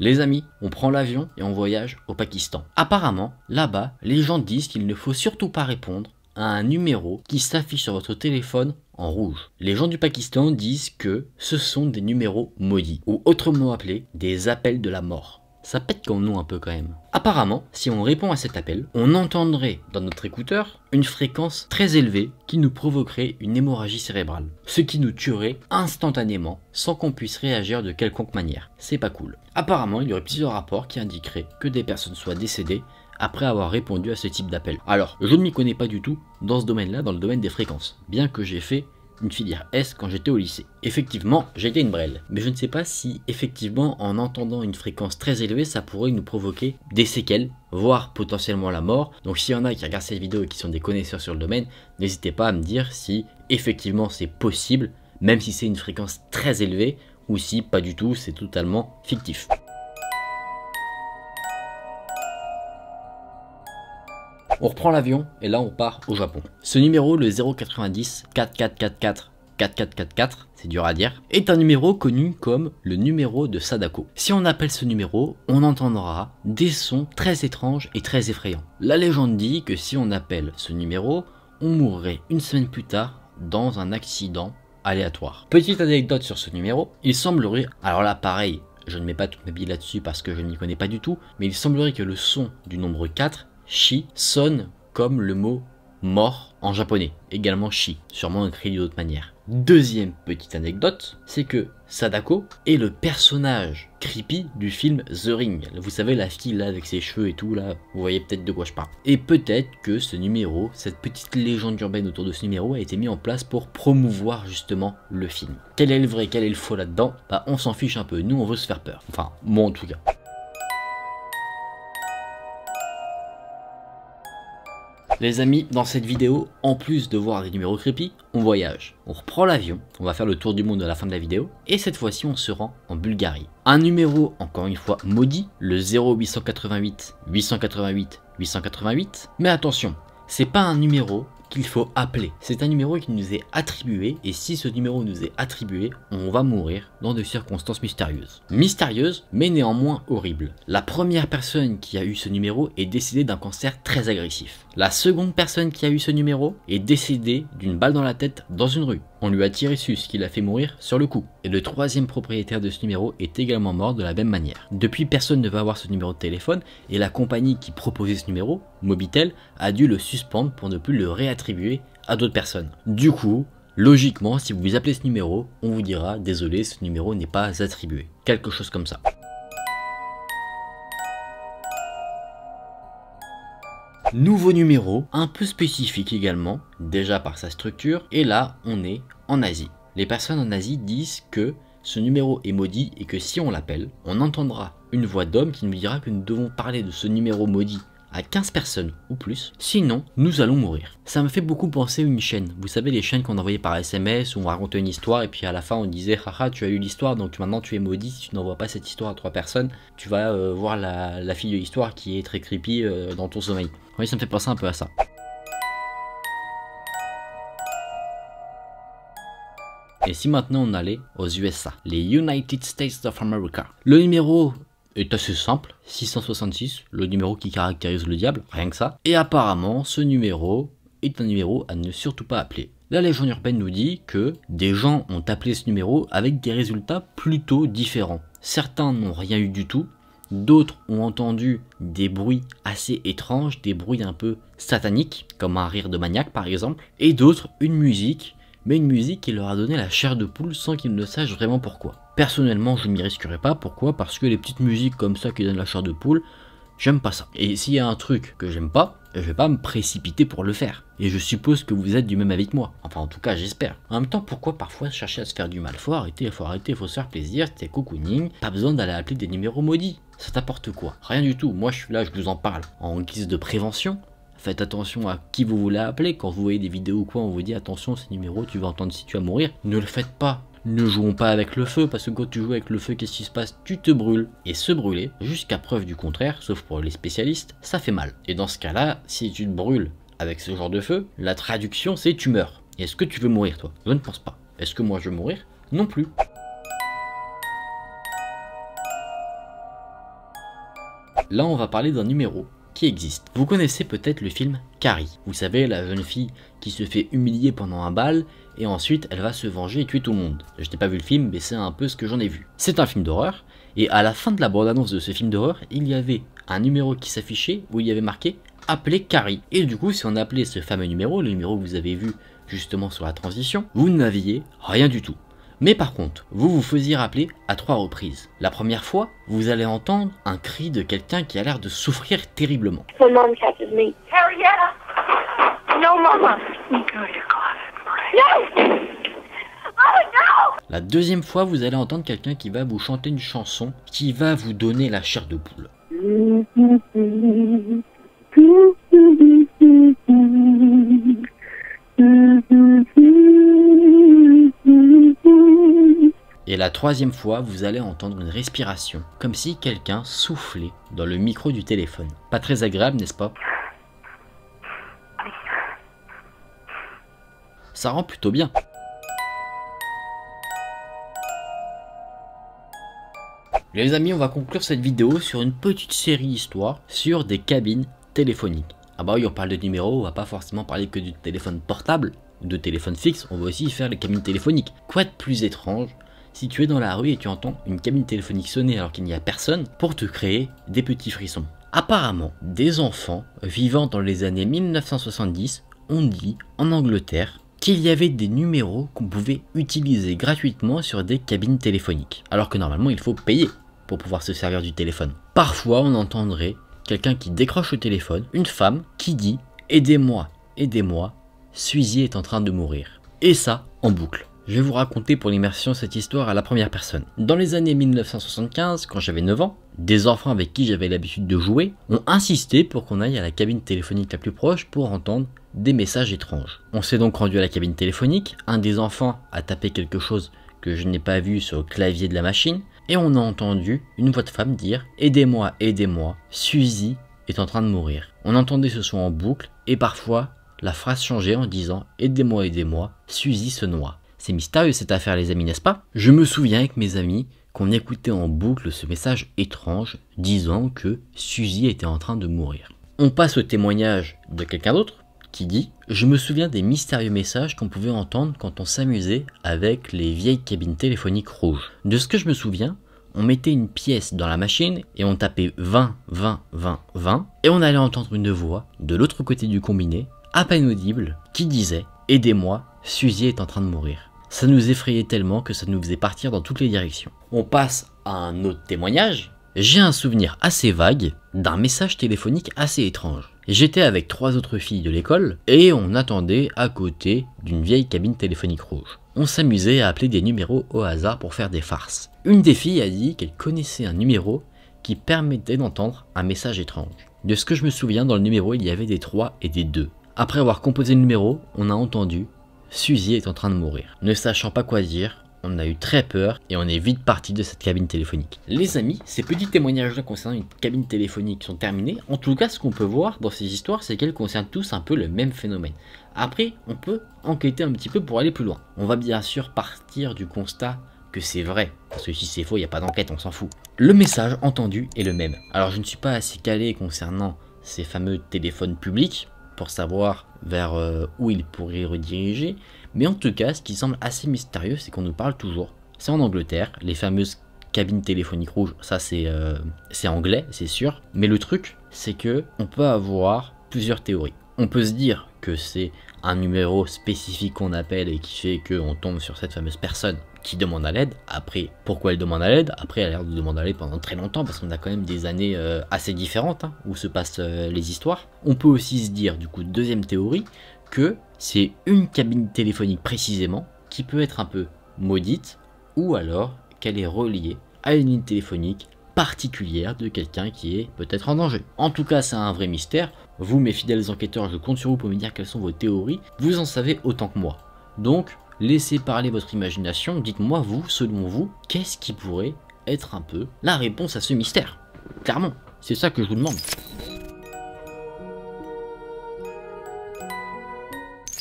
Les amis, on prend l'avion et on voyage au Pakistan. Apparemment, là-bas, les gens disent qu'il ne faut surtout pas répondre à un numéro qui s'affiche sur votre téléphone en rouge. Les gens du Pakistan disent que ce sont des numéros maudits, ou autrement appelés des appels de la mort ça pète quand nous un peu quand même. Apparemment, si on répond à cet appel, on entendrait dans notre écouteur une fréquence très élevée qui nous provoquerait une hémorragie cérébrale, ce qui nous tuerait instantanément sans qu'on puisse réagir de quelconque manière. C'est pas cool. Apparemment, il y aurait plusieurs rapports qui indiqueraient que des personnes soient décédées après avoir répondu à ce type d'appel. Alors, je ne m'y connais pas du tout dans ce domaine-là, dans le domaine des fréquences, bien que j'ai fait une filière S quand j'étais au lycée. Effectivement, j'ai été une brelle. Mais je ne sais pas si, effectivement, en entendant une fréquence très élevée, ça pourrait nous provoquer des séquelles, voire potentiellement la mort. Donc s'il y en a qui regardent cette vidéo et qui sont des connaisseurs sur le domaine, n'hésitez pas à me dire si, effectivement, c'est possible, même si c'est une fréquence très élevée, ou si, pas du tout, c'est totalement fictif. On reprend l'avion et là on part au Japon. Ce numéro, le 090 4444 4444, c'est dur à dire, est un numéro connu comme le numéro de Sadako. Si on appelle ce numéro, on entendra des sons très étranges et très effrayants. La légende dit que si on appelle ce numéro, on mourrait une semaine plus tard dans un accident aléatoire. Petite anecdote sur ce numéro, il semblerait, alors là pareil, je ne mets pas toutes mes billes là-dessus parce que je n'y connais pas du tout, mais il semblerait que le son du nombre 4 Shi sonne comme le mot mort en japonais, également chi, sûrement écrit d'une autre manière. Deuxième petite anecdote, c'est que Sadako est le personnage creepy du film The Ring. Vous savez la fille là avec ses cheveux et tout là, vous voyez peut-être de quoi je parle. Et peut-être que ce numéro, cette petite légende urbaine autour de ce numéro a été mis en place pour promouvoir justement le film. Quel est le vrai, quel est le faux là-dedans Bah on s'en fiche un peu, nous on veut se faire peur. Enfin, moi en tout cas. Les amis, dans cette vidéo, en plus de voir des numéros creepy, on voyage. On reprend l'avion, on va faire le tour du monde à la fin de la vidéo, et cette fois-ci on se rend en Bulgarie. Un numéro, encore une fois, maudit, le 0888 888 888, mais attention, c'est pas un numéro faut appeler. C'est un numéro qui nous est attribué et si ce numéro nous est attribué, on va mourir dans de circonstances mystérieuses. Mystérieuses mais néanmoins horribles. La première personne qui a eu ce numéro est décédée d'un cancer très agressif. La seconde personne qui a eu ce numéro est décédée d'une balle dans la tête dans une rue. On lui a tiré dessus, ce qui l'a fait mourir sur le coup. Et le troisième propriétaire de ce numéro est également mort de la même manière. Depuis, personne ne va avoir ce numéro de téléphone et la compagnie qui proposait ce numéro, Mobitel, a dû le suspendre pour ne plus le réattribuer à d'autres personnes. Du coup, logiquement, si vous appelez ce numéro, on vous dira désolé, ce numéro n'est pas attribué. Quelque chose comme ça. Nouveau numéro, un peu spécifique également, déjà par sa structure, et là on est en Asie. Les personnes en Asie disent que ce numéro est maudit et que si on l'appelle, on entendra une voix d'homme qui nous dira que nous devons parler de ce numéro maudit à 15 personnes ou plus, sinon nous allons mourir. Ça me fait beaucoup penser à une chaîne, vous savez les chaînes qu'on envoyait par SMS où on racontait une histoire et puis à la fin on disait haha tu as eu l'histoire donc maintenant tu es maudit si tu n'envoies pas cette histoire à trois personnes, tu vas euh, voir la, fille de l'histoire qui est très creepy euh, dans ton sommeil. Oui ça me fait penser un peu à ça. Et si maintenant on allait aux USA, les United States of America, le numéro est assez simple, 666, le numéro qui caractérise le diable, rien que ça. Et apparemment, ce numéro est un numéro à ne surtout pas appeler. La légende urbaine nous dit que des gens ont appelé ce numéro avec des résultats plutôt différents. Certains n'ont rien eu du tout, d'autres ont entendu des bruits assez étranges, des bruits un peu sataniques, comme un rire de maniaque par exemple, et d'autres une musique, mais une musique qui leur a donné la chair de poule sans qu'ils ne sachent vraiment pourquoi. Personnellement, je m'y risquerai pas. Pourquoi Parce que les petites musiques comme ça qui donnent la chair de poule, j'aime pas ça. Et s'il y a un truc que j'aime pas, je vais pas me précipiter pour le faire. Et je suppose que vous êtes du même avis que moi. Enfin, en tout cas, j'espère. En même temps, pourquoi parfois chercher à se faire du mal Faut arrêter, faut arrêter, faut se faire plaisir, c'est cocooning. Pas besoin d'aller appeler des numéros maudits. Ça t'apporte quoi Rien du tout. Moi, je suis là, je vous en parle. En guise de prévention, faites attention à qui vous voulez appeler. Quand vous voyez des vidéos ou quoi, on vous dit attention, ces numéros, tu vas entendre si tu vas mourir. Ne le faites pas. Ne jouons pas avec le feu, parce que quand tu joues avec le feu, qu'est-ce qui se passe Tu te brûles. Et se brûler, jusqu'à preuve du contraire, sauf pour les spécialistes, ça fait mal. Et dans ce cas-là, si tu te brûles avec ce genre de feu, la traduction c'est tu meurs. Est-ce que tu veux mourir toi Je ne pense pas. Est-ce que moi je veux mourir Non plus. Là on va parler d'un numéro qui existe. Vous connaissez peut-être le film Carrie. Vous savez, la jeune fille qui se fait humilier pendant un bal et ensuite elle va se venger et tuer tout le monde. Je n'ai pas vu le film, mais c'est un peu ce que j'en ai vu. C'est un film d'horreur, et à la fin de la bande-annonce de ce film d'horreur, il y avait un numéro qui s'affichait où il y avait marqué appelé Carrie. Et du coup, si on appelait ce fameux numéro, le numéro que vous avez vu justement sur la transition, vous n'aviez rien du tout. Mais par contre, vous vous faisiez rappeler à trois reprises. La première fois, vous allez entendre un cri de quelqu'un qui a l'air de souffrir terriblement. No, mama! Oh, Oh, la deuxième fois, vous allez entendre quelqu'un qui va vous chanter une chanson qui va vous donner la chair de poule. Et la troisième fois, vous allez entendre une respiration, comme si quelqu'un soufflait dans le micro du téléphone. Pas très agréable, n'est-ce pas ça rend plutôt bien. Les amis, on va conclure cette vidéo sur une petite série histoire sur des cabines téléphoniques. Ah bah oui, on parle de numéro, on va pas forcément parler que du téléphone portable de téléphone fixe, on va aussi faire les cabines téléphoniques. Quoi de plus étrange si tu es dans la rue et tu entends une cabine téléphonique sonner alors qu'il n'y a personne pour te créer des petits frissons Apparemment, des enfants vivant dans les années 1970 ont dit en Angleterre qu'il y avait des numéros qu'on pouvait utiliser gratuitement sur des cabines téléphoniques, alors que normalement il faut payer pour pouvoir se servir du téléphone. Parfois on entendrait quelqu'un qui décroche le téléphone, une femme qui dit ⁇ Aidez-moi, aidez-moi, Suzy est en train de mourir ⁇ Et ça, en boucle. Je vais vous raconter pour l'immersion cette histoire à la première personne. Dans les années 1975, quand j'avais 9 ans, des enfants avec qui j'avais l'habitude de jouer ont insisté pour qu'on aille à la cabine téléphonique la plus proche pour entendre des messages étranges. On s'est donc rendu à la cabine téléphonique, un des enfants a tapé quelque chose que je n'ai pas vu sur le clavier de la machine, et on a entendu une voix de femme dire ⁇ Aidez-moi, aidez-moi, Suzy est en train de mourir ⁇ On entendait ce son en boucle, et parfois la phrase changeait en disant ⁇ Aidez-moi, aidez-moi, Suzy se noie ⁇ C'est mystérieux cette affaire les amis, n'est-ce pas Je me souviens avec mes amis qu'on écoutait en boucle ce message étrange disant que Suzy était en train de mourir. On passe au témoignage de quelqu'un d'autre, qui dit Je me souviens des mystérieux messages qu'on pouvait entendre quand on s'amusait avec les vieilles cabines téléphoniques rouges. De ce que je me souviens, on mettait une pièce dans la machine et on tapait 20, 20, 20, 20, et on allait entendre une voix de l'autre côté du combiné, à peine audible, qui disait Aidez-moi, Suzy est en train de mourir. Ça nous effrayait tellement que ça nous faisait partir dans toutes les directions. On passe à un autre témoignage. J'ai un souvenir assez vague d'un message téléphonique assez étrange. J'étais avec trois autres filles de l'école et on attendait à côté d'une vieille cabine téléphonique rouge. On s'amusait à appeler des numéros au hasard pour faire des farces. Une des filles a dit qu'elle connaissait un numéro qui permettait d'entendre un message étrange. De ce que je me souviens, dans le numéro, il y avait des 3 et des 2. Après avoir composé le numéro, on a entendu Suzy est en train de mourir. Ne sachant pas quoi dire, on a eu très peur et on est vite parti de cette cabine téléphonique. Les amis, ces petits témoignages-là concernant une cabine téléphonique sont terminés. En tout cas, ce qu'on peut voir dans ces histoires, c'est qu'elles concernent tous un peu le même phénomène. Après, on peut enquêter un petit peu pour aller plus loin. On va bien sûr partir du constat que c'est vrai. Parce que si c'est faux, il n'y a pas d'enquête, on s'en fout. Le message entendu est le même. Alors je ne suis pas assez calé concernant ces fameux téléphones publics pour savoir vers euh, où ils pourraient rediriger, mais en tout cas, ce qui semble assez mystérieux, c'est qu'on nous parle toujours. C'est en Angleterre, les fameuses cabines téléphoniques rouges, ça euh, c'est anglais, c'est sûr. Mais le truc, c'est que on peut avoir plusieurs théories. On peut se dire que c'est un numéro spécifique qu'on appelle et qui fait qu'on tombe sur cette fameuse personne qui demande à l'aide. Après, pourquoi elle demande à l'aide Après, elle a l'air de demander à l'aide pendant très longtemps parce qu'on a quand même des années euh, assez différentes hein, où se passent euh, les histoires. On peut aussi se dire, du coup, deuxième théorie, que c'est une cabine téléphonique précisément qui peut être un peu maudite ou alors qu'elle est reliée à une ligne téléphonique particulière de quelqu'un qui est peut-être en danger. En tout cas, c'est un vrai mystère. Vous, mes fidèles enquêteurs, je compte sur vous pour me dire quelles sont vos théories. Vous en savez autant que moi. Donc, laissez parler votre imagination. Dites-moi, vous, selon vous, qu'est-ce qui pourrait être un peu la réponse à ce mystère Clairement, c'est ça que je vous demande.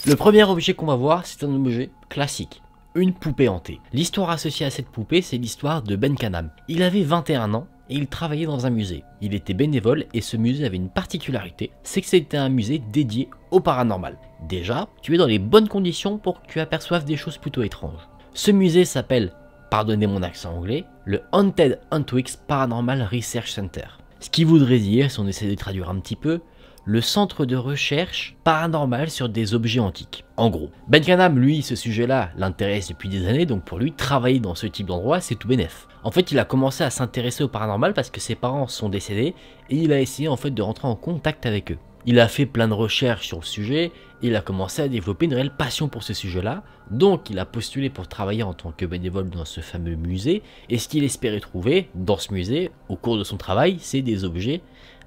Le premier objet qu'on va voir, c'est un objet classique, une poupée hantée. L'histoire associée à cette poupée, c'est l'histoire de Ben Kanam. Il avait 21 ans et il travaillait dans un musée. Il était bénévole et ce musée avait une particularité, c'est que c'était un musée dédié au paranormal. Déjà, tu es dans les bonnes conditions pour que tu aperçoives des choses plutôt étranges. Ce musée s'appelle, pardonnez mon accent anglais, le Haunted Antwix Paranormal Research Center. Ce qui voudrait dire, si on essaie de traduire un petit peu, le centre de recherche paranormal sur des objets antiques. En gros, Ben Kanam, lui, ce sujet-là l'intéresse depuis des années, donc pour lui, travailler dans ce type d'endroit, c'est tout bénef. En fait, il a commencé à s'intéresser au paranormal parce que ses parents sont décédés et il a essayé en fait de rentrer en contact avec eux. Il a fait plein de recherches sur le sujet et il a commencé à développer une réelle passion pour ce sujet-là. Donc il a postulé pour travailler en tant que bénévole dans ce fameux musée et ce qu'il espérait trouver dans ce musée au cours de son travail, c'est des objets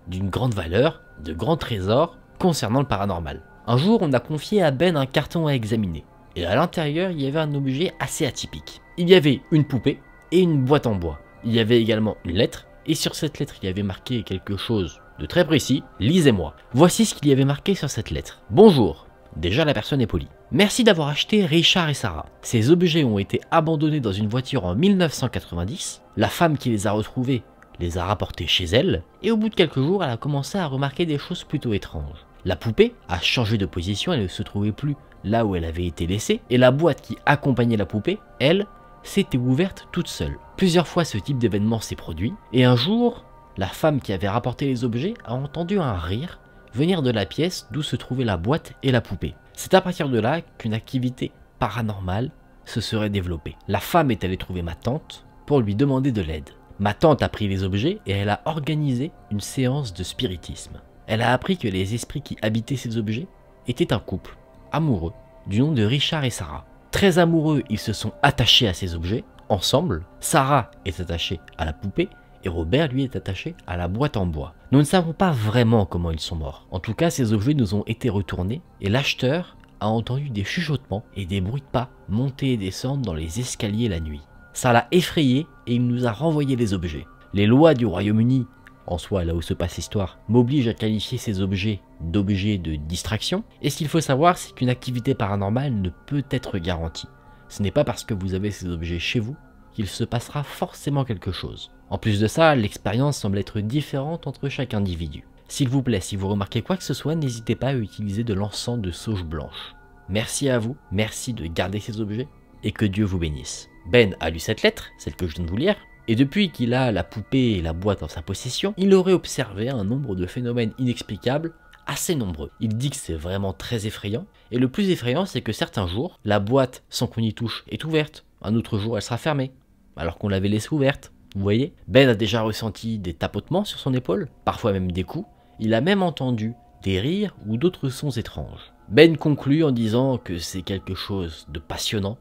d'une grande valeur, de grands trésors concernant le paranormal. Un jour, on a confié à Ben un carton à examiner, et à l'intérieur, il y avait un objet assez atypique. Il y avait une poupée et une boîte en bois. Il y avait également une lettre, et sur cette lettre, il y avait marqué quelque chose de très précis, lisez-moi. Voici ce qu'il y avait marqué sur cette lettre. Bonjour. Déjà la personne est polie. Merci d'avoir acheté Richard et Sarah. Ces objets ont été abandonnés dans une voiture en 1990. La femme qui les a retrouvés les a rapportés chez elle, et au bout de quelques jours, elle a commencé à remarquer des choses plutôt étranges. La poupée a changé de position, elle ne se trouvait plus là où elle avait été laissée, et la boîte qui accompagnait la poupée, elle, s'était ouverte toute seule. Plusieurs fois ce type d'événement s'est produit, et un jour, la femme qui avait rapporté les objets a entendu un rire venir de la pièce d'où se trouvaient la boîte et la poupée. C'est à partir de là qu'une activité paranormale se serait développée. La femme est allée trouver ma tante pour lui demander de l'aide. Ma tante a pris les objets et elle a organisé une séance de spiritisme. Elle a appris que les esprits qui habitaient ces objets étaient un couple, amoureux, du nom de Richard et Sarah. Très amoureux, ils se sont attachés à ces objets, ensemble. Sarah est attachée à la poupée et Robert lui est attaché à la boîte en bois. Nous ne savons pas vraiment comment ils sont morts. En tout cas, ces objets nous ont été retournés et l'acheteur a entendu des chuchotements et des bruits de pas monter et descendre dans les escaliers la nuit. Ça l'a effrayé et il nous a renvoyé des objets. Les lois du Royaume-Uni, en soi là où se passe l'histoire, m'obligent à qualifier ces objets d'objets de distraction. Et ce qu'il faut savoir, c'est qu'une activité paranormale ne peut être garantie. Ce n'est pas parce que vous avez ces objets chez vous qu'il se passera forcément quelque chose. En plus de ça, l'expérience semble être différente entre chaque individu. S'il vous plaît, si vous remarquez quoi que ce soit, n'hésitez pas à utiliser de l'encens de sauge blanche. Merci à vous, merci de garder ces objets, et que Dieu vous bénisse. Ben a lu cette lettre, celle que je viens de vous lire, et depuis qu'il a la poupée et la boîte en sa possession, il aurait observé un nombre de phénomènes inexplicables assez nombreux. Il dit que c'est vraiment très effrayant, et le plus effrayant c'est que certains jours, la boîte, sans qu'on y touche, est ouverte, un autre jour elle sera fermée, alors qu'on l'avait laissée ouverte. Vous voyez Ben a déjà ressenti des tapotements sur son épaule, parfois même des coups, il a même entendu des rires ou d'autres sons étranges. Ben conclut en disant que c'est quelque chose de passionnant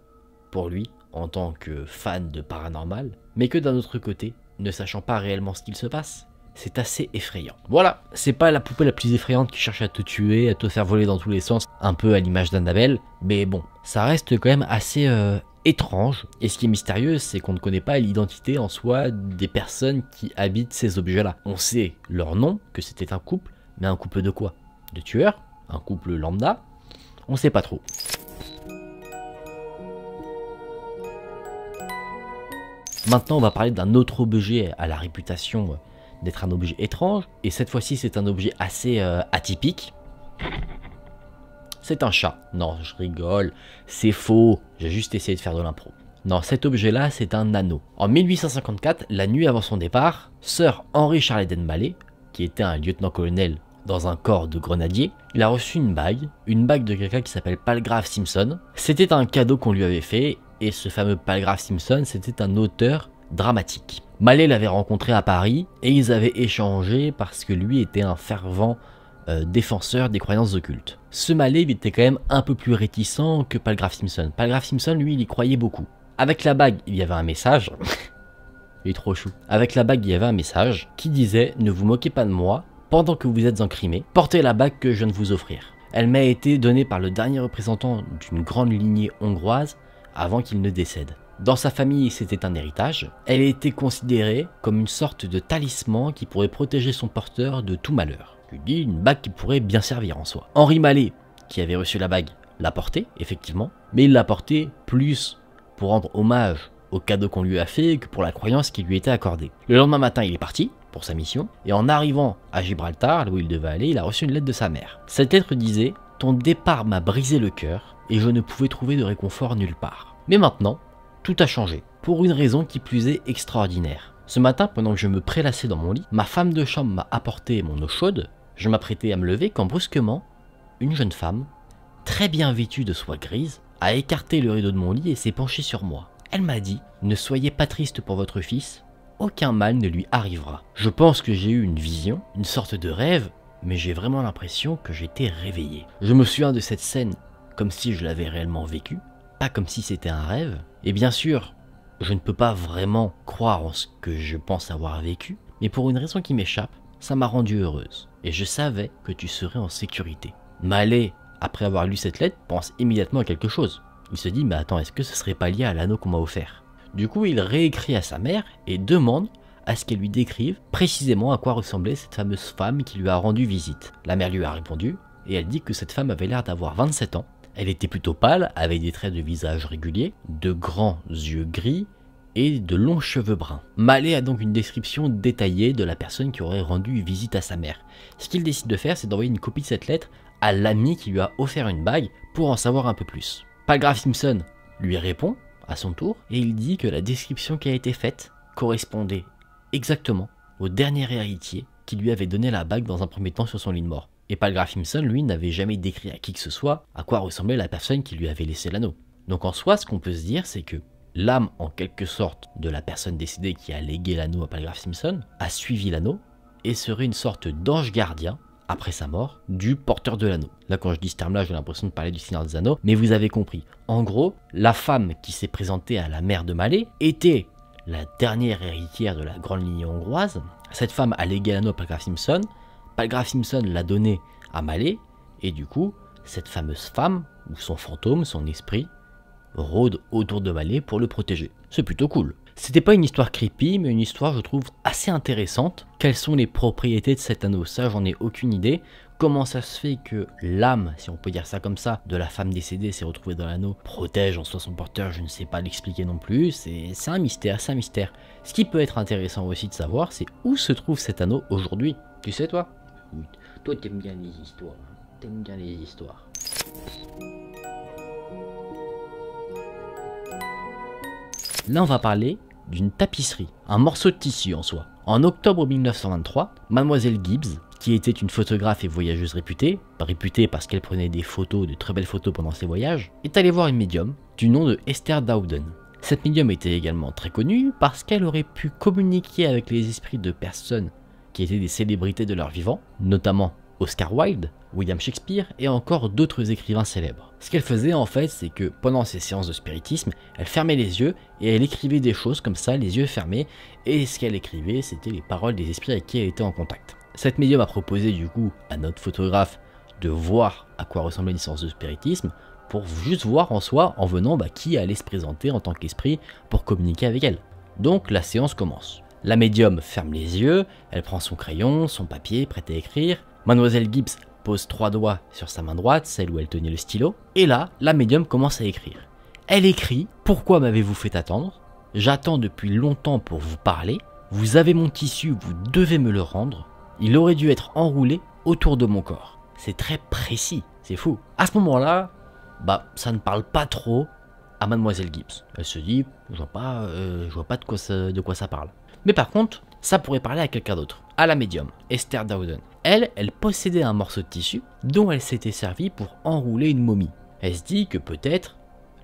pour lui, en tant que fan de paranormal, mais que d'un autre côté, ne sachant pas réellement ce qu'il se passe, c'est assez effrayant. Voilà, c'est pas la poupée la plus effrayante qui cherche à te tuer, à te faire voler dans tous les sens, un peu à l'image d'Annabelle, mais bon, ça reste quand même assez euh, étrange. Et ce qui est mystérieux, c'est qu'on ne connaît pas l'identité en soi des personnes qui habitent ces objets-là. On sait leur nom, que c'était un couple, mais un couple de quoi De tueurs Un couple lambda On sait pas trop. Maintenant, on va parler d'un autre objet à la réputation euh, d'être un objet étrange. Et cette fois-ci, c'est un objet assez euh, atypique. C'est un chat. Non, je rigole. C'est faux. J'ai juste essayé de faire de l'impro. Non, cet objet-là, c'est un anneau. En 1854, la nuit avant son départ, Sir Henry Charles mallet qui était un lieutenant-colonel dans un corps de grenadiers, il a reçu une bague, une bague de quelqu'un qui s'appelle Palgrave Simpson. C'était un cadeau qu'on lui avait fait et ce fameux Palgrave Simpson, c'était un auteur dramatique. Mallet l'avait rencontré à Paris et ils avaient échangé parce que lui était un fervent euh, défenseur des croyances occultes. Ce Mallet était quand même un peu plus réticent que Palgrave Simpson. Palgrave Simpson, lui, il y croyait beaucoup. Avec la bague, il y avait un message. il est trop chou. Avec la bague, il y avait un message qui disait Ne vous moquez pas de moi pendant que vous êtes en Crimée, portez la bague que je viens de vous offrir. Elle m'a été donnée par le dernier représentant d'une grande lignée hongroise avant qu'il ne décède. Dans sa famille, c'était un héritage. Elle était considérée comme une sorte de talisman qui pourrait protéger son porteur de tout malheur. Tu dis une bague qui pourrait bien servir en soi. Henri Mallet, qui avait reçu la bague, l'a portée, effectivement, mais il l'a portée plus pour rendre hommage au cadeau qu'on lui a fait que pour la croyance qui lui était accordée. Le lendemain matin, il est parti pour sa mission, et en arrivant à Gibraltar, là où il devait aller, il a reçu une lettre de sa mère. Cette lettre disait ton départ m'a brisé le cœur et je ne pouvais trouver de réconfort nulle part. Mais maintenant, tout a changé, pour une raison qui plus est extraordinaire. Ce matin, pendant que je me prélassais dans mon lit, ma femme de chambre m'a apporté mon eau chaude, je m'apprêtais à me lever quand brusquement, une jeune femme, très bien vêtue de soie grise, a écarté le rideau de mon lit et s'est penchée sur moi. Elle m'a dit « Ne soyez pas triste pour votre fils, aucun mal ne lui arrivera. Je pense que j'ai eu une vision, une sorte de rêve, mais j'ai vraiment l'impression que j'étais réveillé. Je me souviens de cette scène comme si je l'avais réellement vécue, pas comme si c'était un rêve, et bien sûr, je ne peux pas vraiment croire en ce que je pense avoir vécu, mais pour une raison qui m'échappe, ça m'a rendu heureuse, et je savais que tu serais en sécurité. Malé, après avoir lu cette lettre, pense immédiatement à quelque chose. Il se dit, mais attends, est-ce que ce serait pas lié à l'anneau qu'on m'a offert Du coup, il réécrit à sa mère et demande à ce qu'elle lui décrive précisément à quoi ressemblait cette fameuse femme qui lui a rendu visite. La mère lui a répondu, et elle dit que cette femme avait l'air d'avoir 27 ans. Elle était plutôt pâle, avec des traits de visage réguliers, de grands yeux gris et de longs cheveux bruns. Mallet a donc une description détaillée de la personne qui aurait rendu visite à sa mère. Ce qu'il décide de faire, c'est d'envoyer une copie de cette lettre à l'ami qui lui a offert une bague pour en savoir un peu plus. Palgrave Simpson lui répond à son tour et il dit que la description qui a été faite correspondait exactement au dernier héritier qui lui avait donné la bague dans un premier temps sur son lit de mort. Et Palgrave Simpson, lui, n'avait jamais décrit à qui que ce soit à quoi ressemblait la personne qui lui avait laissé l'anneau. Donc en soi, ce qu'on peut se dire, c'est que l'âme, en quelque sorte, de la personne décédée qui a légué l'anneau à Palgrave Simpson, a suivi l'anneau et serait une sorte d'ange gardien, après sa mort, du porteur de l'anneau. Là, quand je dis ce terme-là, j'ai l'impression de parler du signe des Anneaux, mais vous avez compris. En gros, la femme qui s'est présentée à la mère de Malé était la dernière héritière de la grande lignée hongroise. Cette femme a légué l'anneau à Palgrave Simpson. Palgrave Simpson l'a donné à Malé, et du coup, cette fameuse femme, ou son fantôme, son esprit, rôde autour de Malé pour le protéger. C'est plutôt cool. C'était pas une histoire creepy, mais une histoire, je trouve, assez intéressante. Quelles sont les propriétés de cet anneau Ça, j'en ai aucune idée comment ça se fait que l'âme, si on peut dire ça comme ça, de la femme décédée s'est retrouvée dans l'anneau, protège en soi son porteur, je ne sais pas l'expliquer non plus, c'est un mystère, c'est un mystère. Ce qui peut être intéressant aussi de savoir, c'est où se trouve cet anneau aujourd'hui. Tu sais toi Oui, toi t'aimes bien les histoires, hein. t'aimes bien les histoires. Là on va parler d'une tapisserie, un morceau de tissu en soi. En octobre 1923, mademoiselle Gibbs qui était une photographe et voyageuse réputée, réputée parce qu'elle prenait des photos, de très belles photos pendant ses voyages, est allée voir une médium du nom de Esther Dowden. Cette médium était également très connue parce qu'elle aurait pu communiquer avec les esprits de personnes qui étaient des célébrités de leur vivant, notamment Oscar Wilde, William Shakespeare et encore d'autres écrivains célèbres. Ce qu'elle faisait en fait, c'est que pendant ses séances de spiritisme, elle fermait les yeux et elle écrivait des choses comme ça, les yeux fermés, et ce qu'elle écrivait, c'était les paroles des esprits avec qui elle était en contact. Cette médium a proposé du coup à notre photographe de voir à quoi ressemblait une séance de spiritisme pour juste voir en soi, en venant, bah, qui allait se présenter en tant qu'esprit pour communiquer avec elle. Donc la séance commence. La médium ferme les yeux, elle prend son crayon, son papier, prête à écrire. Mademoiselle Gibbs pose trois doigts sur sa main droite, celle où elle tenait le stylo. Et là, la médium commence à écrire. Elle écrit Pourquoi m'avez-vous fait attendre J'attends depuis longtemps pour vous parler. Vous avez mon tissu, vous devez me le rendre. Il aurait dû être enroulé autour de mon corps. C'est très précis, c'est fou. À ce moment-là, bah ça ne parle pas trop à mademoiselle Gibbs. Elle se dit, je vois pas, euh, je vois pas de quoi, ça, de quoi ça parle. Mais par contre, ça pourrait parler à quelqu'un d'autre, à la médium, Esther Dowden. Elle, elle possédait un morceau de tissu dont elle s'était servie pour enrouler une momie. Elle se dit que peut-être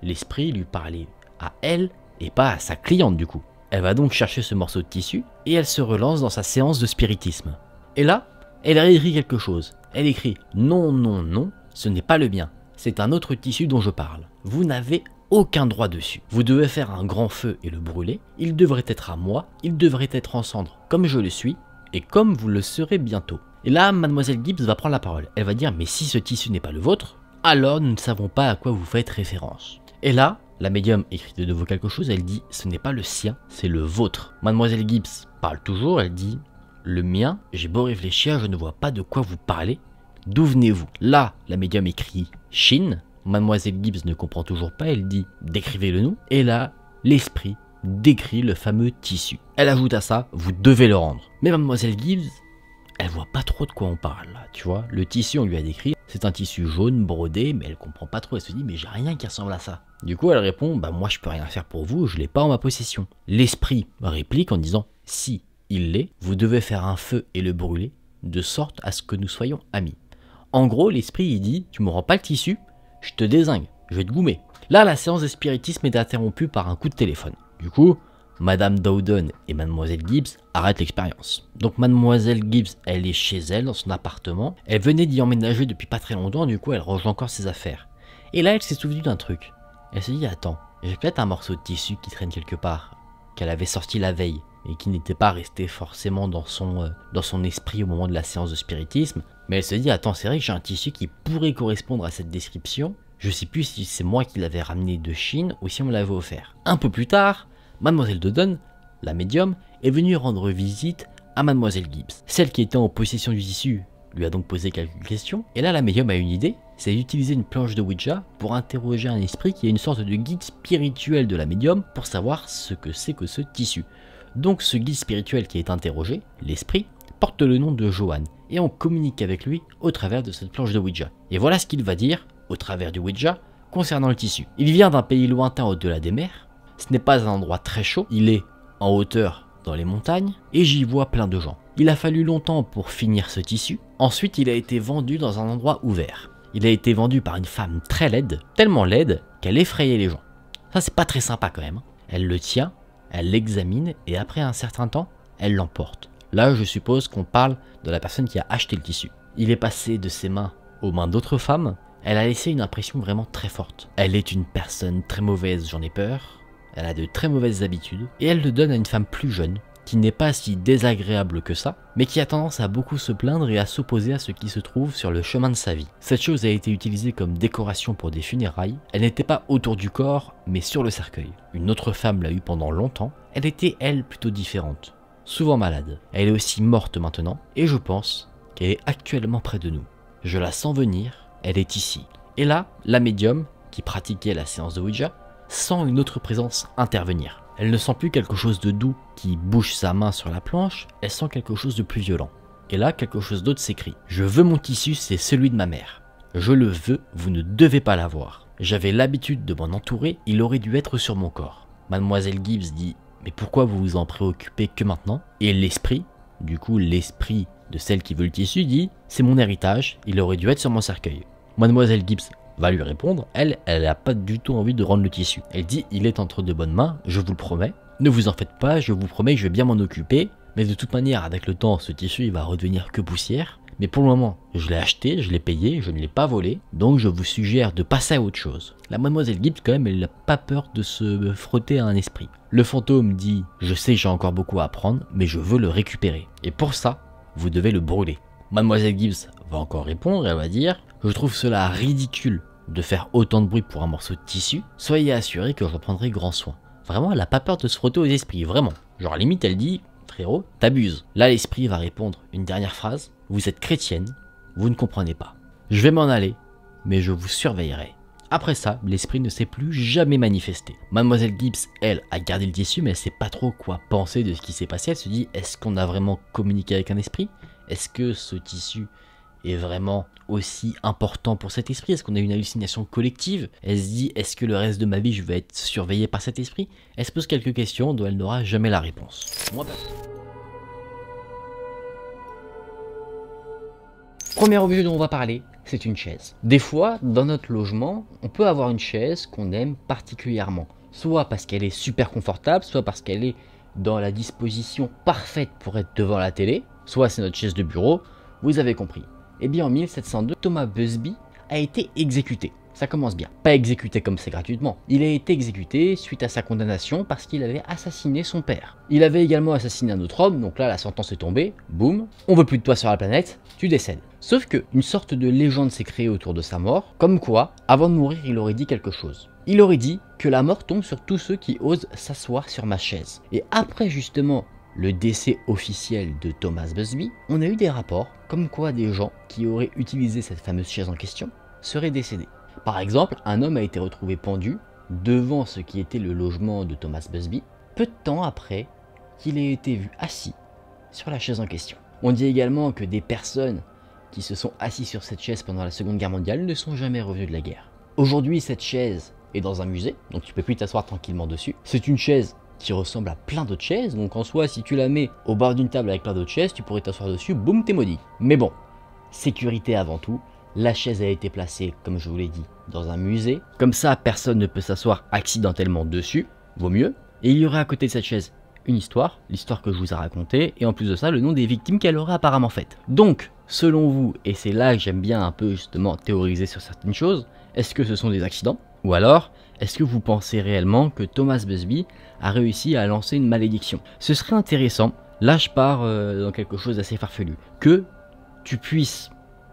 l'esprit lui parlait à elle et pas à sa cliente du coup. Elle va donc chercher ce morceau de tissu et elle se relance dans sa séance de spiritisme. Et là, elle écrit quelque chose. Elle écrit Non, non, non, ce n'est pas le bien. C'est un autre tissu dont je parle. Vous n'avez aucun droit dessus. Vous devez faire un grand feu et le brûler. Il devrait être à moi, il devrait être en comme je le suis, et comme vous le serez bientôt. Et là, mademoiselle Gibbs va prendre la parole. Elle va dire Mais si ce tissu n'est pas le vôtre, alors nous ne savons pas à quoi vous faites référence. Et là, la médium écrit de nouveau quelque chose, elle dit Ce n'est pas le sien, c'est le vôtre. Mademoiselle Gibbs parle toujours, elle dit le mien, j'ai beau réfléchir, je ne vois pas de quoi vous parlez. D'où venez-vous Là, la médium écrit Chine. Mademoiselle Gibbs ne comprend toujours pas, elle dit Décrivez-le nous. Et là, l'esprit décrit le fameux tissu. Elle ajoute à ça Vous devez le rendre. Mais mademoiselle Gibbs, elle voit pas trop de quoi on parle tu vois. Le tissu, on lui a décrit C'est un tissu jaune, brodé, mais elle comprend pas trop, elle se dit Mais j'ai rien qui ressemble à ça. Du coup, elle répond Bah, moi, je peux rien faire pour vous, je l'ai pas en ma possession. L'esprit réplique en disant Si, il l'est, vous devez faire un feu et le brûler, de sorte à ce que nous soyons amis. En gros, l'esprit il dit Tu me rends pas le tissu, je te désingue, je vais te goumer. Là, la séance de spiritisme est interrompue par un coup de téléphone. Du coup, Madame Dowden et Mademoiselle Gibbs arrêtent l'expérience. Donc Mademoiselle Gibbs, elle est chez elle, dans son appartement. Elle venait d'y emménager depuis pas très longtemps, du coup elle range encore ses affaires. Et là, elle s'est souvenue d'un truc. Elle s'est dit, attends, j'ai peut-être un morceau de tissu qui traîne quelque part, qu'elle avait sorti la veille et qui n'était pas resté forcément euh, dans son, esprit au moment de la séance de spiritisme. Mais elle se dit, attends, c'est vrai que j'ai un tissu qui pourrait correspondre à cette description. Je sais plus si c'est moi qui l'avais ramené de Chine ou si on me l'avait offert. Un peu plus tard, Mademoiselle Dodon, la médium, est venue rendre visite à Mademoiselle Gibbs. Celle qui était en possession du tissu lui a donc posé quelques questions, et là la médium a une idée, c'est d'utiliser une planche de Ouija pour interroger un esprit qui est une sorte de guide spirituel de la médium pour savoir ce que c'est que ce tissu. Donc ce guide spirituel qui est interrogé, l'esprit, porte le nom de Johan et on communique avec lui au travers de cette planche de Ouija. Et voilà ce qu'il va dire au travers du Ouija concernant le tissu. Il vient d'un pays lointain au-delà des mers, ce n'est pas un endroit très chaud, il est en hauteur dans les montagnes et j'y vois plein de gens. Il a fallu longtemps pour finir ce tissu, ensuite il a été vendu dans un endroit ouvert. Il a été vendu par une femme très laide, tellement laide qu'elle effrayait les gens. Ça c'est pas très sympa quand même. Hein. Elle le tient elle l'examine et après un certain temps, elle l'emporte. Là, je suppose qu'on parle de la personne qui a acheté le tissu. Il est passé de ses mains aux mains d'autres femmes, elle a laissé une impression vraiment très forte. Elle est une personne très mauvaise, j'en ai peur, elle a de très mauvaises habitudes, et elle le donne à une femme plus jeune, qui n'est pas si désagréable que ça, mais qui a tendance à beaucoup se plaindre et à s'opposer à ce qui se trouve sur le chemin de sa vie. Cette chose a été utilisée comme décoration pour des funérailles, elle n'était pas autour du corps, mais sur le cercueil. Une autre femme l'a eue pendant longtemps, elle était elle plutôt différente, souvent malade. Elle est aussi morte maintenant, et je pense qu'elle est actuellement près de nous. Je la sens venir, elle est ici. Et là, la médium, qui pratiquait la séance de Ouija, sent une autre présence intervenir. Elle ne sent plus quelque chose de doux qui bouge sa main sur la planche, elle sent quelque chose de plus violent. Et là, quelque chose d'autre s'écrit. Je veux mon tissu, c'est celui de ma mère. Je le veux, vous ne devez pas l'avoir. J'avais l'habitude de m'en entourer, il aurait dû être sur mon corps. Mademoiselle Gibbs dit Mais pourquoi vous vous en préoccupez que maintenant Et l'esprit, du coup l'esprit de celle qui veut le tissu, dit C'est mon héritage, il aurait dû être sur mon cercueil. Mademoiselle Gibbs va lui répondre, elle, elle n'a pas du tout envie de rendre le tissu. Elle dit, il est entre de bonnes mains, je vous le promets. Ne vous en faites pas, je vous promets, je vais bien m'en occuper. Mais de toute manière, avec le temps, ce tissu, il va redevenir que poussière. Mais pour le moment, je l'ai acheté, je l'ai payé, je ne l'ai pas volé, donc je vous suggère de passer à autre chose. La mademoiselle Gibbs, quand même, elle n'a pas peur de se frotter à un esprit. Le fantôme dit Je sais, j'ai encore beaucoup à apprendre, mais je veux le récupérer. Et pour ça, vous devez le brûler. Mademoiselle Gibbs va encore répondre, elle va dire Je trouve cela ridicule de faire autant de bruit pour un morceau de tissu, soyez assuré que je prendrai grand soin. Vraiment, elle a pas peur de se frotter aux esprits, vraiment. Genre, à limite, elle dit, frérot, t'abuses. Là, l'esprit va répondre une dernière phrase, vous êtes chrétienne, vous ne comprenez pas. Je vais m'en aller, mais je vous surveillerai. Après ça, l'esprit ne s'est plus jamais manifesté. Mademoiselle Gibbs, elle, a gardé le tissu, mais elle sait pas trop quoi penser de ce qui s'est passé. Elle se dit, est-ce qu'on a vraiment communiqué avec un esprit Est-ce que ce tissu est vraiment aussi important pour cet esprit Est-ce qu'on a une hallucination collective Elle se dit est-ce que le reste de ma vie je vais être surveillé par cet esprit Elle se pose quelques questions dont elle n'aura jamais la réponse. Bah. Premier objet dont on va parler, c'est une chaise. Des fois, dans notre logement, on peut avoir une chaise qu'on aime particulièrement. Soit parce qu'elle est super confortable, soit parce qu'elle est dans la disposition parfaite pour être devant la télé, soit c'est notre chaise de bureau, vous avez compris. Et eh bien en 1702, Thomas Busby a été exécuté. Ça commence bien. Pas exécuté comme c'est gratuitement. Il a été exécuté suite à sa condamnation parce qu'il avait assassiné son père. Il avait également assassiné un autre homme, donc là la sentence est tombée, boum, on veut plus de toi sur la planète, tu décènes. Sauf que, une sorte de légende s'est créée autour de sa mort, comme quoi, avant de mourir, il aurait dit quelque chose. Il aurait dit que la mort tombe sur tous ceux qui osent s'asseoir sur ma chaise. Et après justement le décès officiel de Thomas Busby, on a eu des rapports comme quoi des gens qui auraient utilisé cette fameuse chaise en question seraient décédés. Par exemple, un homme a été retrouvé pendu devant ce qui était le logement de Thomas Busby, peu de temps après qu'il ait été vu assis sur la chaise en question. On dit également que des personnes qui se sont assis sur cette chaise pendant la Seconde Guerre mondiale ne sont jamais revenues de la guerre. Aujourd'hui, cette chaise est dans un musée, donc tu peux plus t'asseoir tranquillement dessus. C'est une chaise qui ressemble à plein d'autres chaises. Donc en soi, si tu la mets au bord d'une table avec plein d'autres chaises, tu pourrais t'asseoir dessus, boum, t'es maudit. Mais bon, sécurité avant tout. La chaise a été placée, comme je vous l'ai dit, dans un musée. Comme ça, personne ne peut s'asseoir accidentellement dessus, vaut mieux. Et il y aurait à côté de cette chaise une histoire, l'histoire que je vous ai racontée, et en plus de ça, le nom des victimes qu'elle aurait apparemment faites. Donc, selon vous, et c'est là que j'aime bien un peu justement théoriser sur certaines choses, est-ce que ce sont des accidents Ou alors, est-ce que vous pensez réellement que Thomas Busby a réussi à lancer une malédiction Ce serait intéressant, là je pars euh, dans quelque chose d'assez farfelu, que tu puisses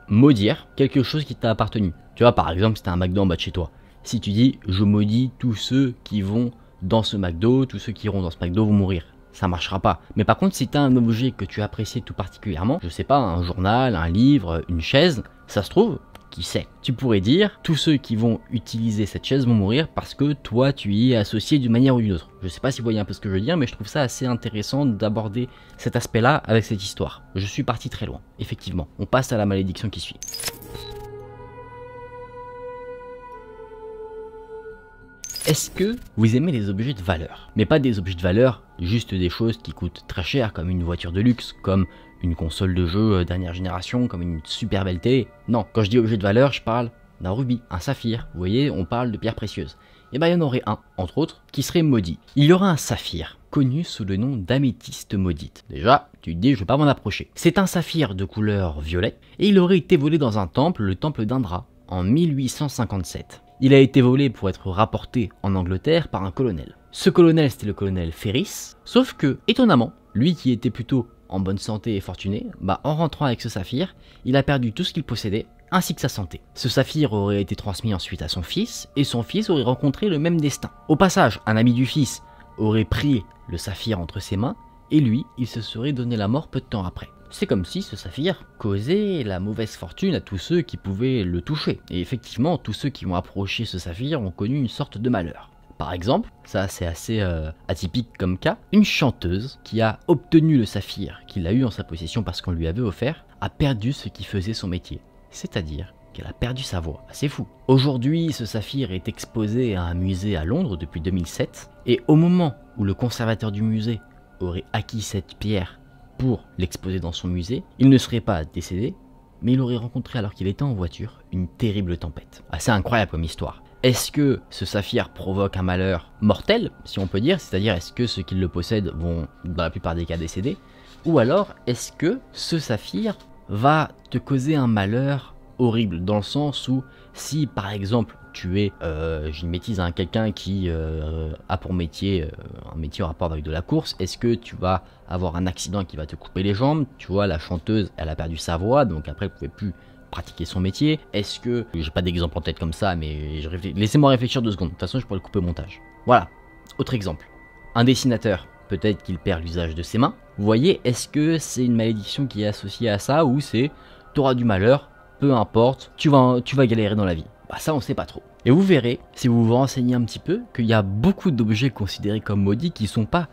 maudire quelque chose qui t'a appartenu. Tu vois, par exemple, si un McDo en bas de chez toi, si tu dis je maudis tous ceux qui vont dans ce McDo, tous ceux qui iront dans ce McDo vont mourir. Ça ne marchera pas. Mais par contre, si tu as un objet que tu apprécies tout particulièrement, je sais pas, un journal, un livre, une chaise, ça se trouve, qui sait. Tu pourrais dire, tous ceux qui vont utiliser cette chaise vont mourir parce que toi tu y es associé d'une manière ou d'une autre. Je sais pas si vous voyez un peu ce que je veux dire, mais je trouve ça assez intéressant d'aborder cet aspect-là avec cette histoire. Je suis parti très loin, effectivement. On passe à la malédiction qui suit. Est-ce que vous aimez les objets de valeur Mais pas des objets de valeur, juste des choses qui coûtent très cher, comme une voiture de luxe, comme une console de jeu euh, dernière génération comme une super belle télé. Non, quand je dis objet de valeur, je parle d'un rubis, un saphir. Vous voyez, on parle de pierres précieuses. Et eh bien il y en aurait un, entre autres, qui serait maudit. Il y aura un saphir, connu sous le nom d'améthyste maudite. Déjà, tu te dis, je ne vais pas m'en approcher. C'est un saphir de couleur violet, et il aurait été volé dans un temple, le temple d'Indra, en 1857. Il a été volé pour être rapporté en Angleterre par un colonel. Ce colonel, c'était le colonel Ferris, sauf que, étonnamment, lui qui était plutôt en bonne santé et fortuné, bah en rentrant avec ce saphir, il a perdu tout ce qu'il possédait, ainsi que sa santé. Ce saphir aurait été transmis ensuite à son fils, et son fils aurait rencontré le même destin. Au passage, un ami du fils aurait pris le saphir entre ses mains, et lui, il se serait donné la mort peu de temps après. C'est comme si ce saphir causait la mauvaise fortune à tous ceux qui pouvaient le toucher. Et effectivement, tous ceux qui ont approché ce saphir ont connu une sorte de malheur. Par exemple, ça c'est assez euh, atypique comme cas, une chanteuse qui a obtenu le saphir qu'il a eu en sa possession parce qu'on lui avait offert, a perdu ce qui faisait son métier, c'est-à-dire qu'elle a perdu sa voix. C'est fou. Aujourd'hui, ce saphir est exposé à un musée à Londres depuis 2007, et au moment où le conservateur du musée aurait acquis cette pierre pour l'exposer dans son musée, il ne serait pas décédé, mais il aurait rencontré alors qu'il était en voiture une terrible tempête. Assez incroyable comme histoire. Est-ce que ce saphir provoque un malheur mortel, si on peut dire, c'est-à-dire est-ce que ceux qui le possèdent vont dans la plupart des cas décéder, ou alors est-ce que ce saphir va te causer un malheur horrible, dans le sens où si par exemple tu es, euh, je métise, hein, quelqu'un qui euh, a pour métier euh, un métier en rapport avec de la course, est-ce que tu vas avoir un accident qui va te couper les jambes Tu vois, la chanteuse, elle a perdu sa voix, donc après elle ne pouvait plus pratiquer son métier Est-ce que, j'ai pas d'exemple en tête comme ça, mais je laissez-moi réfléchir deux secondes, de toute façon je pourrais le couper au montage. Voilà, autre exemple. Un dessinateur, peut-être qu'il perd l'usage de ses mains. Vous voyez, est-ce que c'est une malédiction qui est associée à ça ou c'est t'auras du malheur, peu importe, tu vas, tu vas galérer dans la vie Bah ça on sait pas trop. Et vous verrez, si vous vous renseignez un petit peu, qu'il y a beaucoup d'objets considérés comme maudits qui sont pas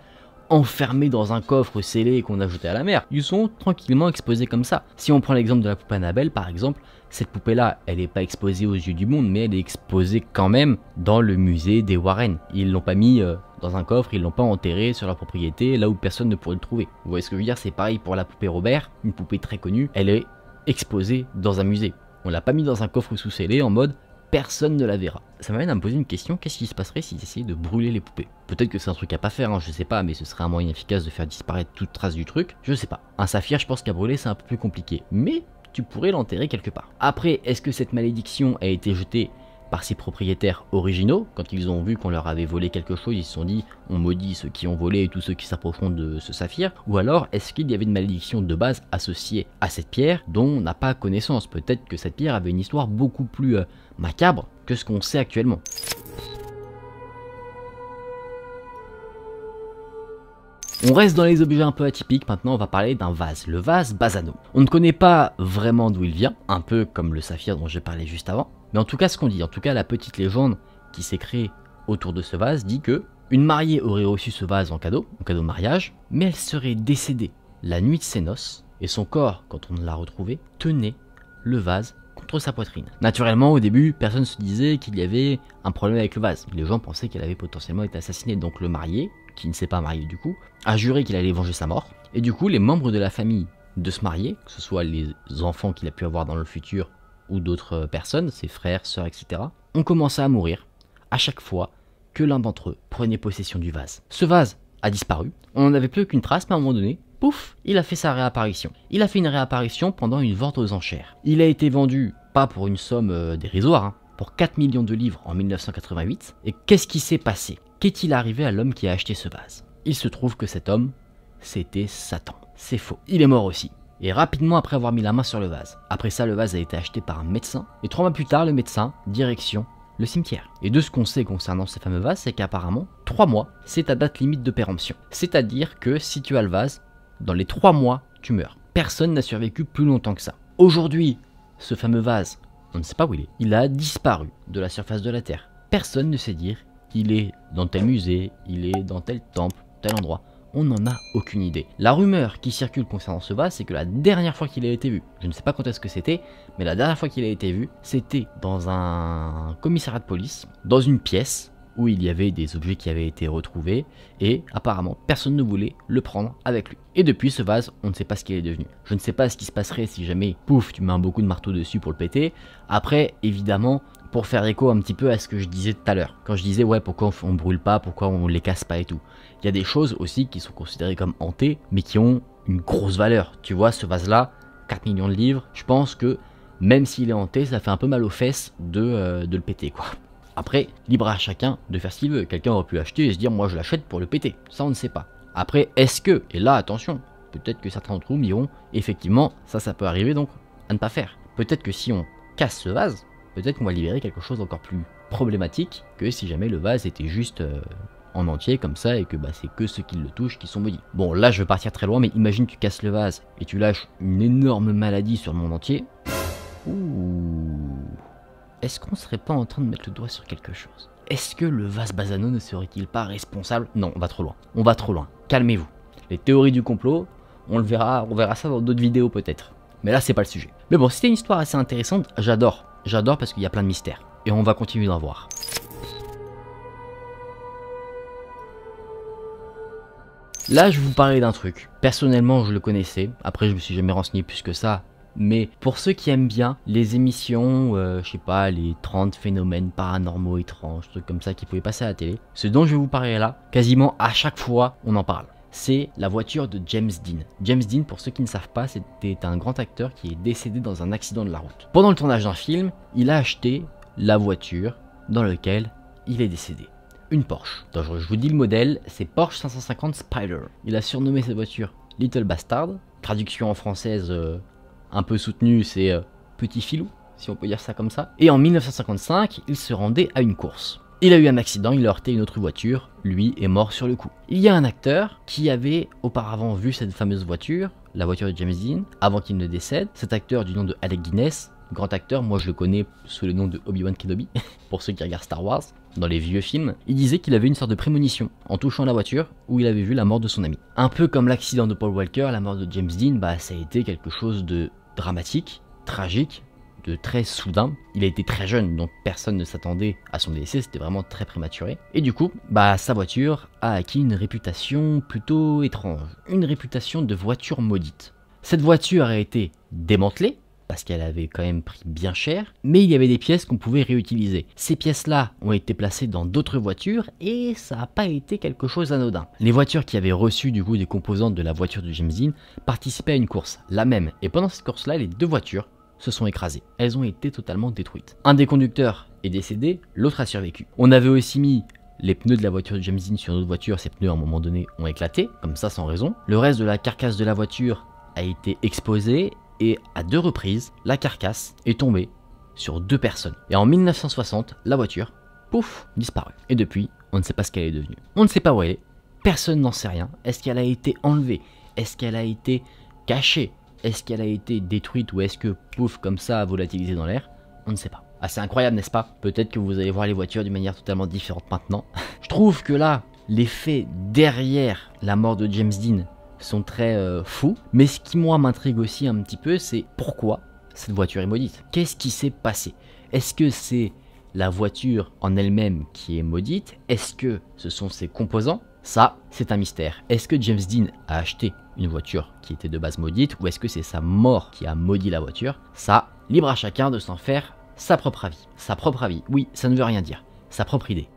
enfermés dans un coffre scellé qu'on a jeté à la mer. Ils sont tranquillement exposés comme ça. Si on prend l'exemple de la poupée Annabelle par exemple, cette poupée-là, elle n'est pas exposée aux yeux du monde, mais elle est exposée quand même dans le musée des Warren. Ils l'ont pas mis euh, dans un coffre, ils l'ont pas enterré sur leur propriété, là où personne ne pourrait le trouver. Vous voyez ce que je veux dire C'est pareil pour la poupée Robert, une poupée très connue, elle est exposée dans un musée. On l'a pas mis dans un coffre sous scellé en mode personne ne la verra. Ça m'amène à me poser une question, qu'est-ce qui se passerait s'ils essayaient de brûler les poupées Peut-être que c'est un truc à pas faire, hein, je sais pas, mais ce serait un moyen efficace de faire disparaître toute trace du truc, je sais pas. Un saphir, je pense qu'à brûler c'est un peu plus compliqué, mais tu pourrais l'enterrer quelque part. Après, est-ce que cette malédiction a été jetée par ses propriétaires originaux, quand ils ont vu qu'on leur avait volé quelque chose, ils se sont dit on maudit ceux qui ont volé et tous ceux qui s'approcheront de ce saphir, ou alors est-ce qu'il y avait une malédiction de base associée à cette pierre dont on n'a pas connaissance Peut-être que cette pierre avait une histoire beaucoup plus euh, macabre que ce qu'on sait actuellement. On reste dans les objets un peu atypiques, maintenant on va parler d'un vase, le vase Basano. On ne connaît pas vraiment d'où il vient, un peu comme le saphir dont j'ai parlé juste avant, mais en tout cas ce qu'on dit, en tout cas la petite légende qui s'est créée autour de ce vase dit que une mariée aurait reçu ce vase en cadeau, en cadeau de mariage, mais elle serait décédée la nuit de ses noces, et son corps, quand on l'a retrouvé, tenait le vase sa poitrine. Naturellement, au début, personne se disait qu'il y avait un problème avec le vase. Les gens pensaient qu'elle avait potentiellement été assassinée, donc le marié, qui ne s'est pas marié du coup, a juré qu'il allait venger sa mort. Et du coup, les membres de la famille de se marier que ce soit les enfants qu'il a pu avoir dans le futur ou d'autres euh, personnes, ses frères, sœurs, etc., ont commencé à mourir à chaque fois que l'un d'entre eux prenait possession du vase. Ce vase a disparu, on n'en avait plus qu'une trace, mais à un moment donné, pouf, il a fait sa réapparition. Il a fait une réapparition pendant une vente aux enchères. Il a été vendu, pas pour une somme euh, dérisoire, hein, pour 4 millions de livres en 1988. Et qu'est-ce qui s'est passé Qu'est-il arrivé à l'homme qui a acheté ce vase Il se trouve que cet homme, c'était Satan. C'est faux. Il est mort aussi. Et rapidement après avoir mis la main sur le vase. Après ça, le vase a été acheté par un médecin. Et trois mois plus tard, le médecin, direction le cimetière. Et de ce qu'on sait concernant ce fameux vase, c'est qu'apparemment, trois mois, c'est ta date limite de péremption. C'est-à-dire que si tu as le vase, dans les trois mois, tu meurs. Personne n'a survécu plus longtemps que ça. Aujourd'hui, ce fameux vase, on ne sait pas où il est. Il a disparu de la surface de la Terre. Personne ne sait dire qu'il est dans tel musée, il est dans tel temple, tel endroit. On n'en a aucune idée. La rumeur qui circule concernant ce vase, c'est que la dernière fois qu'il a été vu, je ne sais pas quand est-ce que c'était, mais la dernière fois qu'il a été vu, c'était dans un commissariat de police, dans une pièce, où il y avait des objets qui avaient été retrouvés et apparemment personne ne voulait le prendre avec lui. Et depuis ce vase, on ne sait pas ce qu'il est devenu. Je ne sais pas ce qui se passerait si jamais, pouf, tu mets un beaucoup de marteau dessus pour le péter. Après, évidemment, pour faire écho un petit peu à ce que je disais tout à l'heure, quand je disais ouais pourquoi on, ne brûle pas, pourquoi on les casse pas et tout. Il y a des choses aussi qui sont considérées comme hantées, mais qui ont une grosse valeur. Tu vois, ce vase-là, 4 millions de livres, je pense que même s'il est hanté, ça fait un peu mal aux fesses de, euh, de le péter quoi. Après, libre à chacun de faire ce qu'il veut. Quelqu'un aurait pu acheter et se dire moi je l'achète pour le péter. Ça on ne sait pas. Après, est-ce que, et là attention, peut-être que certains d'entre vous me effectivement ça ça peut arriver donc à ne pas faire. Peut-être que si on casse ce vase, peut-être qu'on va libérer quelque chose d'encore plus problématique que si jamais le vase était juste euh, en entier comme ça et que bah, c'est que ceux qui le touchent qui sont maudits. Bon là je vais partir très loin mais imagine tu casses le vase et tu lâches une énorme maladie sur le monde entier. Ouh est-ce qu'on serait pas en train de mettre le doigt sur quelque chose Est-ce que le vase Basano ne serait-il pas responsable Non, on va trop loin. On va trop loin. Calmez-vous. Les théories du complot, on le verra, on verra ça dans d'autres vidéos peut-être. Mais là, c'est pas le sujet. Mais bon, c'était une histoire assez intéressante. J'adore. J'adore parce qu'il y a plein de mystères. Et on va continuer d'en voir. Là, je vous parlais d'un truc. Personnellement, je le connaissais. Après, je me suis jamais renseigné plus que ça mais pour ceux qui aiment bien les émissions, euh, je sais pas, les 30 phénomènes paranormaux étranges, trucs comme ça qui pouvaient passer à la télé, ce dont je vais vous parler là, quasiment à chaque fois on en parle c'est la voiture de James Dean. James Dean, pour ceux qui ne savent pas, c'était un grand acteur qui est décédé dans un accident de la route. Pendant le tournage d'un film, il a acheté la voiture dans laquelle il est décédé. Une Porsche. Donc je vous dis le modèle, c'est Porsche 550 Spider. Il a surnommé sa voiture Little Bastard, traduction en française euh, un peu soutenu, c'est euh, Petit Filou, si on peut dire ça comme ça. Et en 1955, il se rendait à une course. Il a eu un accident, il a heurté une autre voiture, lui est mort sur le coup. Il y a un acteur qui avait auparavant vu cette fameuse voiture, la voiture de James Dean, avant qu'il ne décède. Cet acteur du nom de Alec Guinness grand acteur, moi je le connais sous le nom de Obi-Wan Kenobi, pour ceux qui regardent Star Wars, dans les vieux films, il disait qu'il avait une sorte de prémonition en touchant la voiture où il avait vu la mort de son ami. Un peu comme l'accident de Paul Walker, la mort de James Dean, bah ça a été quelque chose de dramatique, tragique, de très soudain. Il a été très jeune, donc personne ne s'attendait à son décès, c'était vraiment très prématuré. Et du coup, bah sa voiture a acquis une réputation plutôt étrange, une réputation de voiture maudite. Cette voiture a été démantelée, parce qu'elle avait quand même pris bien cher, mais il y avait des pièces qu'on pouvait réutiliser. Ces pièces-là ont été placées dans d'autres voitures et ça n'a pas été quelque chose d'anodin. Les voitures qui avaient reçu du coup des composantes de la voiture de James participaient à une course, la même, et pendant cette course-là, les deux voitures se sont écrasées. Elles ont été totalement détruites. Un des conducteurs est décédé, l'autre a survécu. On avait aussi mis les pneus de la voiture de James sur d'autres voiture. ces pneus à un moment donné ont éclaté, comme ça sans raison. Le reste de la carcasse de la voiture a été exposé et à deux reprises, la carcasse est tombée sur deux personnes. Et en 1960, la voiture, pouf, disparut. Et depuis, on ne sait pas ce qu'elle est devenue. On ne sait pas où elle est, personne n'en sait rien. Est-ce qu'elle a été enlevée Est-ce qu'elle a été cachée Est-ce qu'elle a été détruite ou est-ce que pouf comme ça a volatilisé dans l'air On ne sait pas. Ah, c'est incroyable, n'est-ce pas Peut-être que vous allez voir les voitures d'une manière totalement différente maintenant. Je trouve que là, l'effet derrière la mort de James Dean sont très euh, fous. Mais ce qui moi m'intrigue aussi un petit peu, c'est pourquoi cette voiture est maudite. Qu'est-ce qui s'est passé Est-ce que c'est la voiture en elle-même qui est maudite Est-ce que ce sont ses composants ça, c'est un mystère. Est-ce que James Dean a acheté une voiture qui était de base maudite ou est-ce que c'est sa mort qui a maudit la voiture Ça, libre à chacun de s'en faire sa propre avis. Sa propre avis, oui, ça ne veut rien dire. Sa propre idée.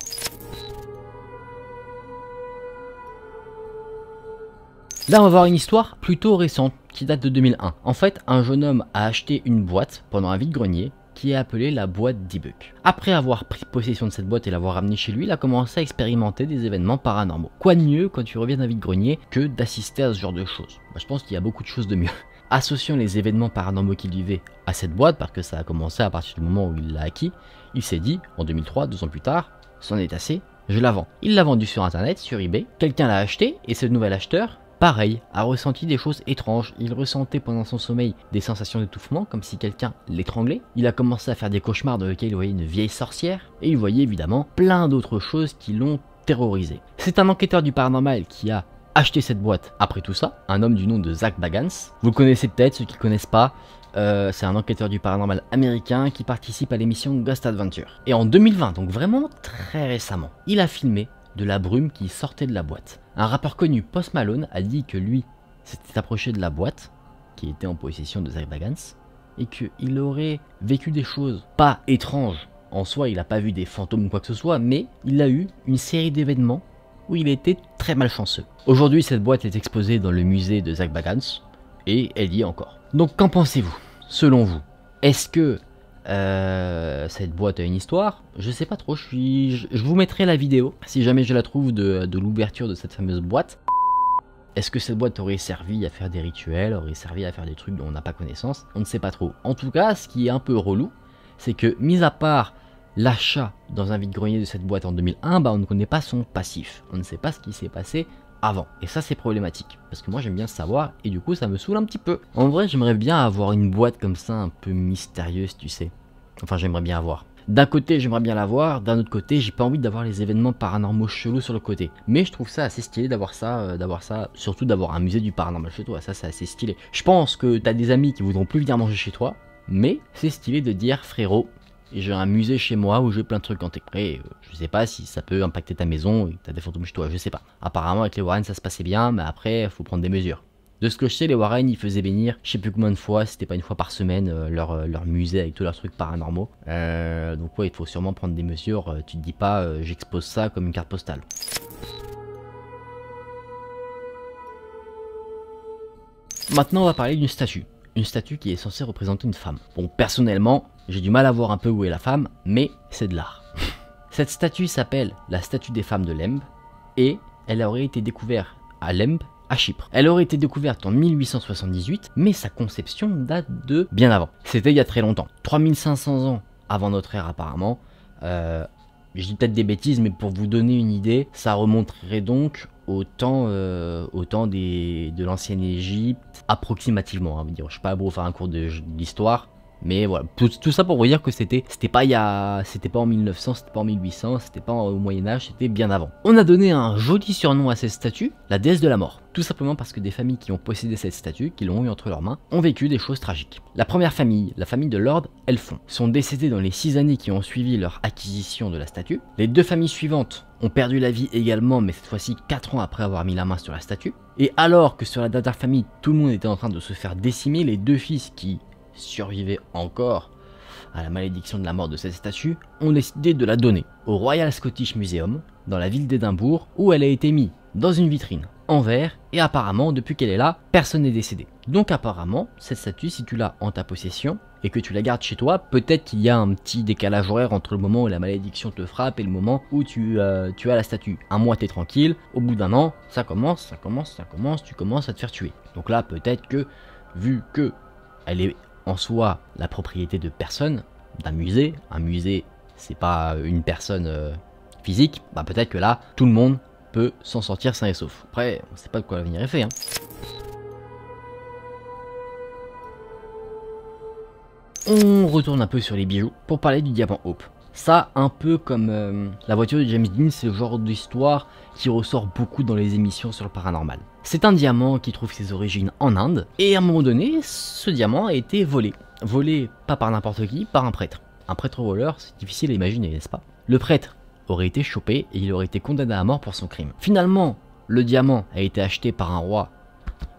Là, on va voir une histoire plutôt récente qui date de 2001. En fait, un jeune homme a acheté une boîte pendant un vide-grenier qui est appelée la boîte de Après avoir pris possession de cette boîte et l'avoir ramenée chez lui, il a commencé à expérimenter des événements paranormaux. Quoi de mieux quand tu reviens d'un vide-grenier que d'assister à ce genre de choses bah, Je pense qu'il y a beaucoup de choses de mieux. Associant les événements paranormaux qu'il vivait à cette boîte, parce que ça a commencé à partir du moment où il l'a acquis, il s'est dit, en 2003, deux ans plus tard, c'en est assez, je la vends. Il l'a vendue sur internet, sur eBay, quelqu'un l'a acheté, et ce nouvel acheteur pareil, a ressenti des choses étranges. Il ressentait pendant son sommeil des sensations d'étouffement, comme si quelqu'un l'étranglait. Il a commencé à faire des cauchemars dans lesquels il voyait une vieille sorcière. Et il voyait évidemment plein d'autres choses qui l'ont terrorisé. C'est un enquêteur du paranormal qui a acheté cette boîte après tout ça, un homme du nom de Zach Bagans. Vous connaissez peut-être, ceux qui ne connaissent pas, euh, c'est un enquêteur du paranormal américain qui participe à l'émission Ghost Adventure. Et en 2020, donc vraiment très récemment, il a filmé de la brume qui sortait de la boîte. Un rappeur connu, Post Malone, a dit que lui s'était approché de la boîte, qui était en possession de Zach Bagans, et qu'il aurait vécu des choses pas étranges. En soi, il n'a pas vu des fantômes ou quoi que ce soit, mais il a eu une série d'événements où il était très malchanceux. Aujourd'hui, cette boîte est exposée dans le musée de Zach Bagans, et elle y est encore. Donc qu'en pensez-vous Selon vous, est-ce que euh, cette boîte a une histoire. Je sais pas trop, je, je, vous mettrai la vidéo, si jamais je la trouve, de, l'ouverture de cette fameuse boîte. Est-ce que cette boîte aurait servi à faire des rituels, aurait servi à faire des trucs dont on n'a pas connaissance On ne sait pas trop. En tout cas, ce qui est un peu relou, c'est que, mis à part l'achat dans un vide-grenier de cette boîte en 2001, bah, on ne connaît pas son passif. On ne sait pas ce qui s'est passé avant. Et ça, c'est problématique. Parce que moi, j'aime bien savoir, et du coup, ça me saoule un petit peu. En vrai, j'aimerais bien avoir une boîte comme ça, un peu mystérieuse, tu sais. Enfin, j'aimerais bien avoir. D'un côté, j'aimerais bien l'avoir, d'un autre côté, j'ai pas envie d'avoir les événements paranormaux chelous sur le côté. Mais je trouve ça assez stylé d'avoir ça, euh, d'avoir ça, surtout d'avoir un musée du paranormal chez toi, ça c'est assez stylé. Je pense que t'as des amis qui voudront plus venir manger chez toi, mais c'est stylé de dire frérot, j'ai un musée chez moi où j'ai plein de trucs en prêt. Euh, je sais pas si ça peut impacter ta maison, t'as des fantômes chez toi, je sais pas. Apparemment, avec les Warren, ça se passait bien, mais après, faut prendre des mesures. De ce que je sais, les Warren, ils faisaient venir je sais plus combien de fois, c'était pas une fois par semaine, euh, leur, euh, leur, musée avec tous leurs trucs paranormaux. donc ouais, il faut sûrement prendre des mesures, tu te dis pas, j'expose ça comme une carte postale. Maintenant, on va parler d'une statue. Une statue qui est censée représenter une femme. Bon, personnellement, j'ai du mal à voir un peu où est la femme, mais c'est de l'art. Cette statue s'appelle la statue des femmes de Lembe et elle aurait été découverte à Lembe, à Chypre. Elle aurait été découverte en 1878, mais sa conception date de bien avant. C'était il y a très longtemps, 3500 ans avant notre ère apparemment. J'ai euh, je peut-être des bêtises, mais pour vous donner une idée, ça remonterait donc au temps, euh, de l'ancienne Égypte, approximativement. Hein, je ne suis pas, beau faire un cours de l'histoire, mais voilà, tout, ça pour vous dire que c'était c'était pas il y a c'était pas en 1900, c'était pas en 1800, c'était pas au Moyen Âge, c'était bien avant. On a donné un joli surnom à cette statue, la déesse de la mort. Tout simplement parce que des familles qui ont possédé cette statue, qui l'ont eu entre leurs mains, ont vécu des choses tragiques. La première famille, la famille de Lord Elfon, sont décédées dans les 6 années qui ont suivi leur acquisition de la statue. Les deux familles suivantes ont perdu la vie également, mais cette fois-ci 4 ans après avoir mis la main sur la statue. Et alors que sur la dernière famille, tout le monde était en train de se faire décimer, les deux fils qui survivait encore à la malédiction de la mort de cette statue, ont décidé de la donner au Royal Scottish Museum, dans la ville d'Édimbourg, où elle a été mise dans une vitrine, en verre, et apparemment, depuis qu'elle est là, personne n'est décédé. Donc apparemment, cette statue, si tu l'as en ta possession, et que tu la gardes chez toi, peut-être qu'il y a un petit décalage horaire entre le moment où la malédiction te frappe et le moment où tu, euh, tu as la statue. Un mois, t'es tranquille, au bout d'un an, ça commence, ça commence, ça commence, tu commences à te faire tuer. Donc là, peut-être que, vu que elle est en soi la propriété de personne, d'un musée. Un musée, c'est pas une personne euh, physique. Bah, peut-être que là, tout le monde peut s'en sortir sain et sauf. Après, on sait pas de quoi l'avenir est fait. Hein. On retourne un peu sur les bijoux pour parler du diamant Hope. Ça, un peu comme euh, la voiture de James Dean, c'est le genre d'histoire qui ressort beaucoup dans les émissions sur le paranormal. C'est un diamant qui trouve ses origines en Inde, et à un moment donné, ce diamant a été volé. Volé pas par n'importe qui, par un prêtre. Un prêtre voleur, c'est difficile à imaginer, n'est-ce pas Le prêtre aurait été chopé et il aurait été condamné à mort pour son crime. Finalement, le diamant a été acheté par un roi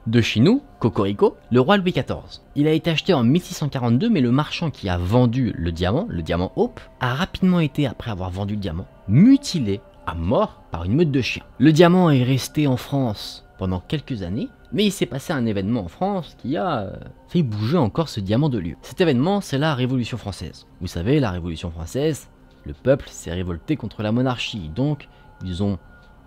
de chez nous, Cocorico, le roi Louis XIV. Il a été acheté en 1642, mais le marchand qui a vendu le diamant, le diamant Hope, a rapidement été, après avoir vendu le diamant, mutilé à mort par une meute de chiens. Le diamant est resté en France pendant quelques années, mais il s'est passé un événement en France qui a euh, fait bouger encore ce diamant de lieu. Cet événement, c'est la Révolution française. Vous savez, la Révolution française, le peuple s'est révolté contre la monarchie, donc ils ont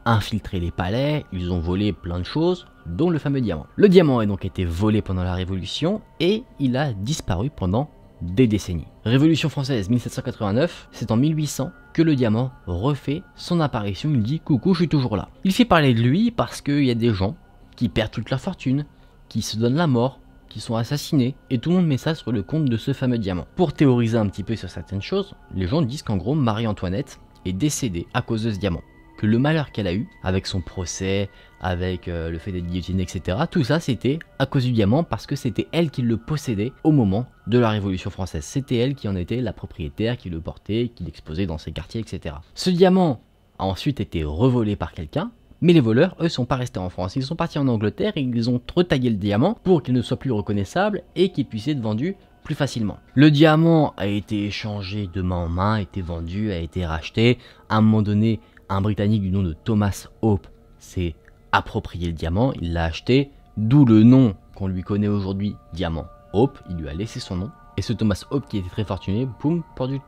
infiltré les palais, ils ont volé plein de choses, dont le fameux diamant. Le diamant a donc été volé pendant la Révolution et il a disparu pendant des décennies. Révolution française 1789, c'est en 1800 que le diamant refait son apparition, il dit coucou je suis toujours là. Il fait parler de lui parce qu'il y a des gens qui perdent toute leur fortune, qui se donnent la mort, qui sont assassinés, et tout le monde met ça sur le compte de ce fameux diamant. Pour théoriser un petit peu sur certaines choses, les gens disent qu'en gros Marie-Antoinette est décédée à cause de ce diamant, que le malheur qu'elle a eu avec son procès, avec euh, le fait d'être guillotiné, etc. Tout ça, c'était à cause du diamant parce que c'était elle qui le possédait au moment de la Révolution française. C'était elle qui en était la propriétaire, qui le portait, qui l'exposait dans ses quartiers, etc. Ce diamant a ensuite été revolé par quelqu'un, mais les voleurs, eux, sont pas restés en France. Ils sont partis en Angleterre et ils ont retaillé le diamant pour qu'il ne soit plus reconnaissable et qu'il puisse être vendu plus facilement. Le diamant a été échangé de main en main, a été vendu, a été racheté. À un moment donné, un Britannique du nom de Thomas Hope s'est approprié le diamant, il l'a acheté, d'où le nom qu'on lui connaît aujourd'hui, Diamant Hope, il lui a laissé son nom. Et ce Thomas Hope qui était très fortuné, boum,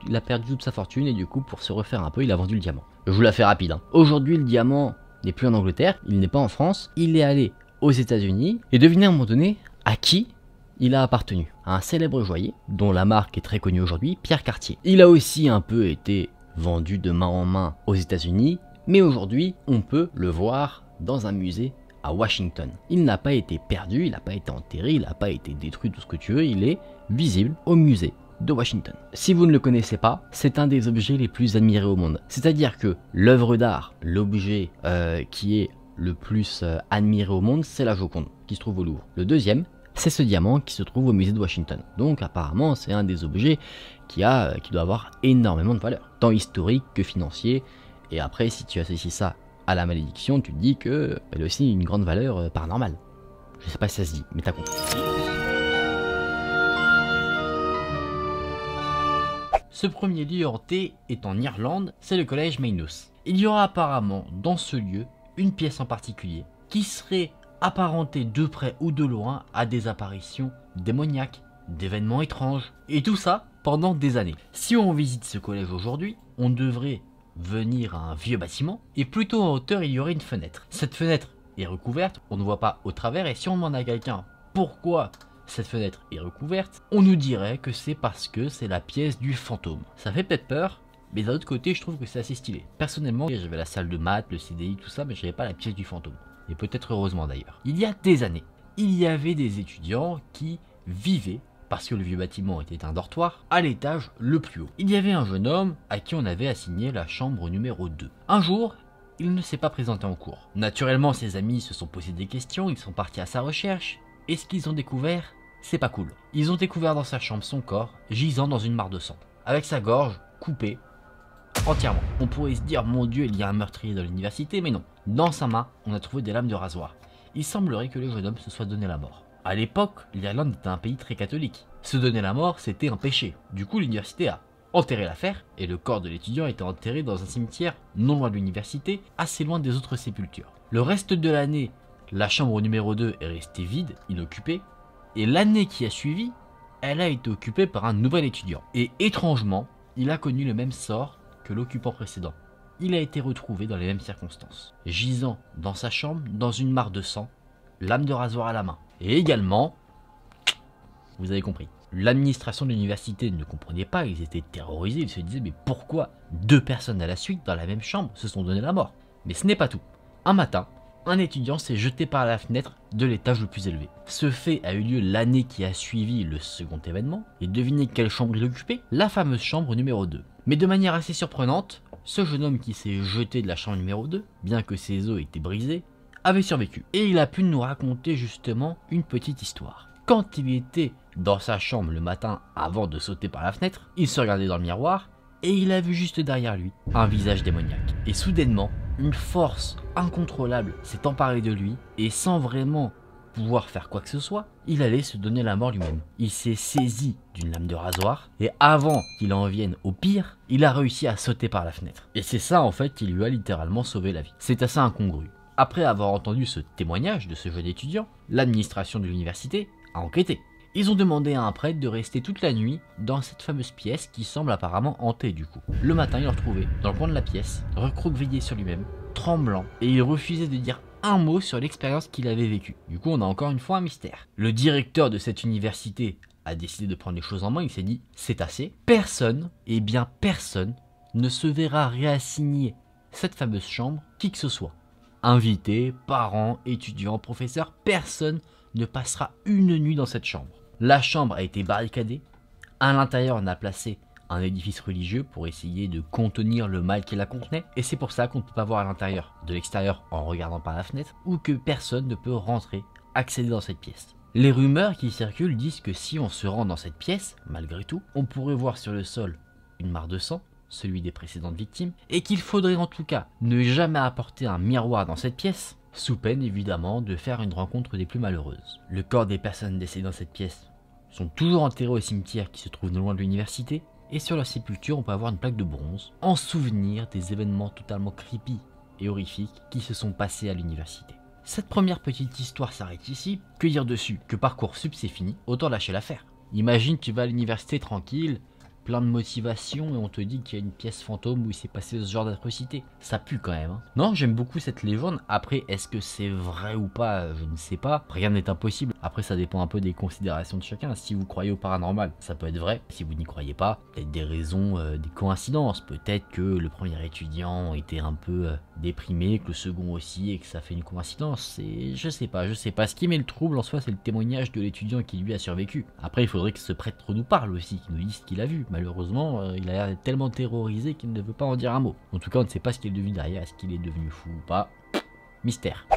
il a perdu toute sa fortune et du coup pour se refaire un peu, il a vendu le diamant. Je vous la fais rapide. Hein. Aujourd'hui le diamant n'est plus en Angleterre, il n'est pas en France, il est allé aux États-Unis et devinez à un moment donné à qui il a appartenu. À un célèbre joaillier dont la marque est très connue aujourd'hui, Pierre Cartier. Il a aussi un peu été vendu de main en main aux États-Unis, mais aujourd'hui on peut le voir dans un musée à Washington. Il n'a pas été perdu, il n'a pas été enterré, il n'a pas été détruit, tout ce que tu veux, il est visible au musée de Washington. Si vous ne le connaissez pas, c'est un des objets les plus admirés au monde. C'est-à-dire que l'œuvre d'art, l'objet euh, qui est le plus euh, admiré au monde, c'est la Joconde, qui se trouve au Louvre. Le deuxième, c'est ce diamant qui se trouve au musée de Washington. Donc apparemment, c'est un des objets qui, a, euh, qui doit avoir énormément de valeur, tant historique que financier. Et après, si tu associes ça à la malédiction, tu dis que elle a aussi une grande valeur euh, paranormale. Je sais pas si ça se dit, mais t'as compris. Ce premier lieu hanté est en Irlande, c'est le collège Maynos. Il y aura apparemment dans ce lieu une pièce en particulier qui serait apparentée de près ou de loin à des apparitions démoniaques, d'événements étranges, et tout ça pendant des années. Si on visite ce collège aujourd'hui, on devrait venir à un vieux bâtiment, et plutôt en hauteur il y aurait une fenêtre. Cette fenêtre est recouverte, on ne voit pas au travers, et si on demande à quelqu'un pourquoi cette fenêtre est recouverte, on nous dirait que c'est parce que c'est la pièce du fantôme. Ça fait peut-être peur, mais d'un autre côté je trouve que c'est assez stylé. Personnellement, j'avais la salle de maths, le CDI, tout ça, mais n'avais pas la pièce du fantôme. Et peut-être heureusement d'ailleurs. Il y a des années, il y avait des étudiants qui vivaient parce que le vieux bâtiment était un dortoir, à l'étage le plus haut. Il y avait un jeune homme à qui on avait assigné la chambre numéro 2. Un jour, il ne s'est pas présenté en cours. Naturellement, ses amis se sont posés des questions, ils sont partis à sa recherche, et ce qu'ils ont découvert, c'est pas cool. Ils ont découvert dans sa chambre son corps, gisant dans une mare de sang, avec sa gorge coupée entièrement. On pourrait se dire, mon dieu, il y a un meurtrier dans l'université, mais non. Dans sa main, on a trouvé des lames de rasoir. Il semblerait que le jeune homme se soit donné la mort. À l'époque, l'Irlande était un pays très catholique. Se donner la mort, c'était un péché. Du coup, l'université a enterré l'affaire, et le corps de l'étudiant été enterré dans un cimetière non loin de l'université, assez loin des autres sépultures. Le reste de l'année, la chambre numéro 2 est restée vide, inoccupée, et l'année qui a suivi, elle a été occupée par un nouvel étudiant. Et étrangement, il a connu le même sort que l'occupant précédent. Il a été retrouvé dans les mêmes circonstances, gisant dans sa chambre dans une mare de sang, lame de rasoir à la main. Et également, vous avez compris, l'administration de l'université ne comprenait pas, ils étaient terrorisés, ils se disaient mais pourquoi deux personnes à la suite dans la même chambre se sont donné la mort Mais ce n'est pas tout. Un matin, un étudiant s'est jeté par la fenêtre de l'étage le plus élevé. Ce fait a eu lieu l'année qui a suivi le second événement, et devinez quelle chambre il occupait La fameuse chambre numéro 2. Mais de manière assez surprenante, ce jeune homme qui s'est jeté de la chambre numéro 2, bien que ses os étaient brisés, avait survécu. Et il a pu nous raconter justement une petite histoire. Quand il était dans sa chambre le matin avant de sauter par la fenêtre, il se regardait dans le miroir et il a vu juste derrière lui un visage démoniaque. Et soudainement, une force incontrôlable s'est emparée de lui et sans vraiment pouvoir faire quoi que ce soit, il allait se donner la mort lui-même. Il s'est saisi d'une lame de rasoir et avant qu'il en vienne au pire, il a réussi à sauter par la fenêtre. Et c'est ça en fait qui lui a littéralement sauvé la vie. C'est assez incongru. Après avoir entendu ce témoignage de ce jeune étudiant, l'administration de l'université a enquêté. Ils ont demandé à un prêtre de rester toute la nuit dans cette fameuse pièce qui semble apparemment hantée du coup. Le matin, il le retrouvait dans le coin de la pièce, recroquevillé sur lui-même, tremblant, et il refusait de dire un mot sur l'expérience qu'il avait vécue. Du coup, on a encore une fois un mystère. Le directeur de cette université a décidé de prendre les choses en main, il s'est dit c'est assez, personne, et eh bien personne, ne se verra réassigner cette fameuse chambre, qui que ce soit. Invités, parents, étudiants, professeurs, personne ne passera une nuit dans cette chambre. La chambre a été barricadée. À l'intérieur, on a placé un édifice religieux pour essayer de contenir le mal qui la contenait, et c'est pour ça qu'on ne peut pas voir à l'intérieur, de l'extérieur en regardant par la fenêtre, ou que personne ne peut rentrer, accéder dans cette pièce. Les rumeurs qui circulent disent que si on se rend dans cette pièce, malgré tout, on pourrait voir sur le sol une mare de sang, celui des précédentes victimes, et qu'il faudrait en tout cas ne jamais apporter un miroir dans cette pièce, sous peine évidemment de faire une rencontre des plus malheureuses. Le corps des personnes décédées dans cette pièce sont toujours enterrés au cimetière qui se trouve non loin de l'université, et sur leur sépulture on peut avoir une plaque de bronze, en souvenir des événements totalement creepy et horrifiques qui se sont passés à l'université. Cette première petite histoire s'arrête ici, que dire dessus Que sub c'est fini, autant lâcher l'affaire. Imagine tu vas à l'université tranquille, plein de motivation et on te dit qu'il y a une pièce fantôme où il s'est passé ce genre d'atrocité. Ça pue quand même. Hein. Non, j'aime beaucoup cette légende. Après, est-ce que c'est vrai ou pas euh, Je ne sais pas. Rien n'est impossible. Après, ça dépend un peu des considérations de chacun. Si vous croyez au paranormal, ça peut être vrai. Si vous n'y croyez pas, peut-être des raisons, euh, des coïncidences. Peut-être que le premier étudiant était un peu euh, déprimé, que le second aussi, et que ça fait une coïncidence. Et je sais pas, je sais pas. Ce qui met le trouble en soi, c'est le témoignage de l'étudiant qui lui a survécu. Après, il faudrait que ce prêtre nous parle aussi, qu'il nous dise ce qu'il a vu. Malheureusement, euh, il a l'air tellement terrorisé qu'il ne veut pas en dire un mot. En tout cas, on ne sait pas ce qu'il est devenu derrière. Est-ce qu'il est devenu fou ou pas Mystère.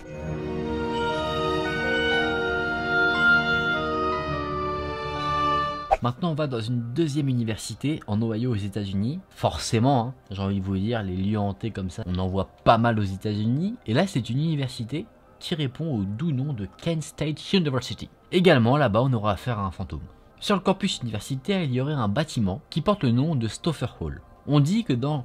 Maintenant, on va dans une deuxième université en Ohio aux États-Unis. Forcément, hein, j'ai envie de vous dire, les lieux hantés comme ça, on en voit pas mal aux États-Unis. Et là, c'est une université qui répond au doux nom de Kent State University. Également, là-bas, on aura affaire à un fantôme. Sur le campus universitaire, il y aurait un bâtiment qui porte le nom de Stoffer Hall. On dit que dans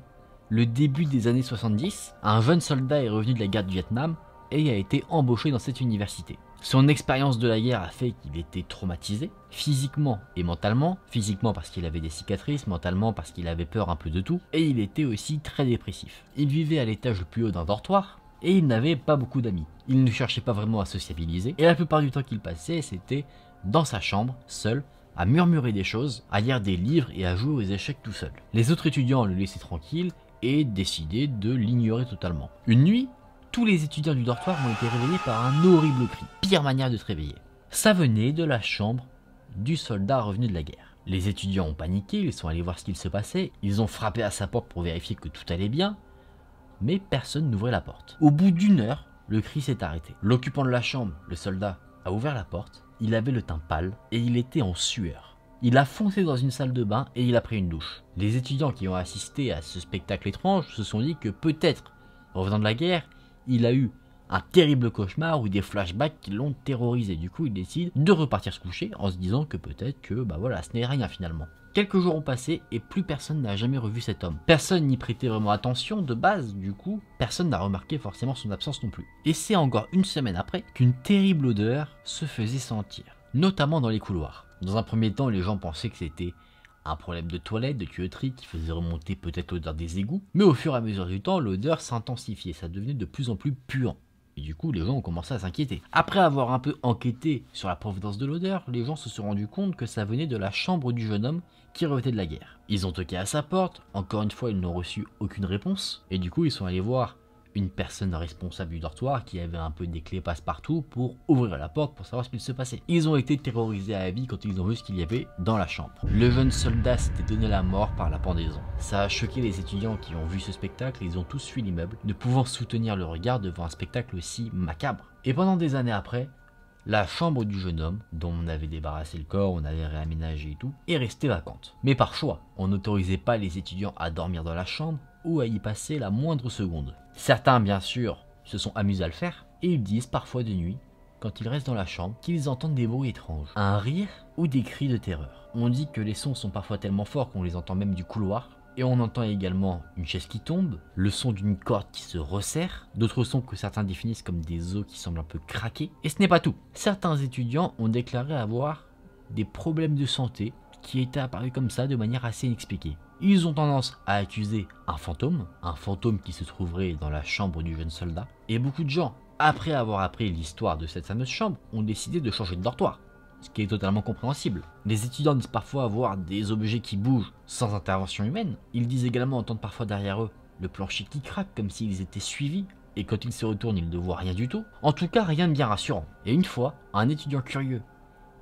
le début des années 70, un jeune soldat est revenu de la guerre du Vietnam et a été embauché dans cette université. Son expérience de la guerre a fait qu'il était traumatisé, physiquement et mentalement, physiquement parce qu'il avait des cicatrices, mentalement parce qu'il avait peur un peu de tout, et il était aussi très dépressif. Il vivait à l'étage le plus haut d'un dortoir, et il n'avait pas beaucoup d'amis. Il ne cherchait pas vraiment à sociabiliser, et la plupart du temps qu'il passait, c'était dans sa chambre, seul, à murmurer des choses, à lire des livres et à jouer aux échecs tout seul. Les autres étudiants le laissaient tranquille et décidaient de l'ignorer totalement. Une nuit, tous les étudiants du dortoir ont été réveillés par un horrible cri, pire manière de se réveiller. Ça venait de la chambre du soldat revenu de la guerre. Les étudiants ont paniqué, ils sont allés voir ce qu'il se passait, ils ont frappé à sa porte pour vérifier que tout allait bien, mais personne n'ouvrait la porte. Au bout d'une heure, le cri s'est arrêté. L'occupant de la chambre, le soldat, a ouvert la porte, il avait le teint pâle et il était en sueur. Il a foncé dans une salle de bain et il a pris une douche. Les étudiants qui ont assisté à ce spectacle étrange se sont dit que peut-être, revenant de la guerre, il a eu un terrible cauchemar ou des flashbacks qui l'ont terrorisé. Du coup, il décide de repartir se coucher en se disant que peut-être que bah voilà, ce n'est rien finalement. Quelques jours ont passé et plus personne n'a jamais revu cet homme. Personne n'y prêtait vraiment attention de base, du coup, personne n'a remarqué forcément son absence non plus. Et c'est encore une semaine après qu'une terrible odeur se faisait sentir, notamment dans les couloirs. Dans un premier temps, les gens pensaient que c'était un problème de toilette, de tuyauterie qui faisait remonter peut-être l'odeur des égouts, mais au fur et à mesure du temps, l'odeur s'intensifiait, ça devenait de plus en plus puant. Et du coup, les gens ont commencé à s'inquiéter. Après avoir un peu enquêté sur la providence de l'odeur, les gens se sont rendus compte que ça venait de la chambre du jeune homme qui revêtait de la guerre. Ils ont toqué à sa porte, encore une fois ils n'ont reçu aucune réponse, et du coup ils sont allés voir une personne responsable du dortoir qui avait un peu des clés passe-partout pour ouvrir la porte pour savoir ce qu'il se passait. Ils ont été terrorisés à la vie quand ils ont vu ce qu'il y avait dans la chambre. Le jeune soldat s'était donné la mort par la pendaison. Ça a choqué les étudiants qui ont vu ce spectacle ils ont tous fui l'immeuble, ne pouvant soutenir le regard devant un spectacle aussi macabre. Et pendant des années après, la chambre du jeune homme, dont on avait débarrassé le corps, on avait réaménagé et tout, est restée vacante. Mais par choix, on n'autorisait pas les étudiants à dormir dans la chambre ou à y passer la moindre seconde. Certains, bien sûr, se sont amusés à le faire, et ils disent parfois de nuit, quand ils restent dans la chambre, qu'ils entendent des bruits étranges, un rire ou des cris de terreur. On dit que les sons sont parfois tellement forts qu'on les entend même du couloir, et on entend également une chaise qui tombe, le son d'une corde qui se resserre, d'autres sons que certains définissent comme des os qui semblent un peu craquer. Et ce n'est pas tout. Certains étudiants ont déclaré avoir des problèmes de santé qui étaient apparus comme ça de manière assez inexpliquée ils ont tendance à accuser un fantôme, un fantôme qui se trouverait dans la chambre du jeune soldat, et beaucoup de gens, après avoir appris l'histoire de cette fameuse chambre, ont décidé de changer de dortoir, ce qui est totalement compréhensible. Les étudiants disent parfois avoir des objets qui bougent sans intervention humaine, ils disent également entendre parfois derrière eux le plancher qui craque comme s'ils étaient suivis, et quand ils se retournent ils ne voient rien du tout, en tout cas rien de bien rassurant. Et une fois, un étudiant curieux,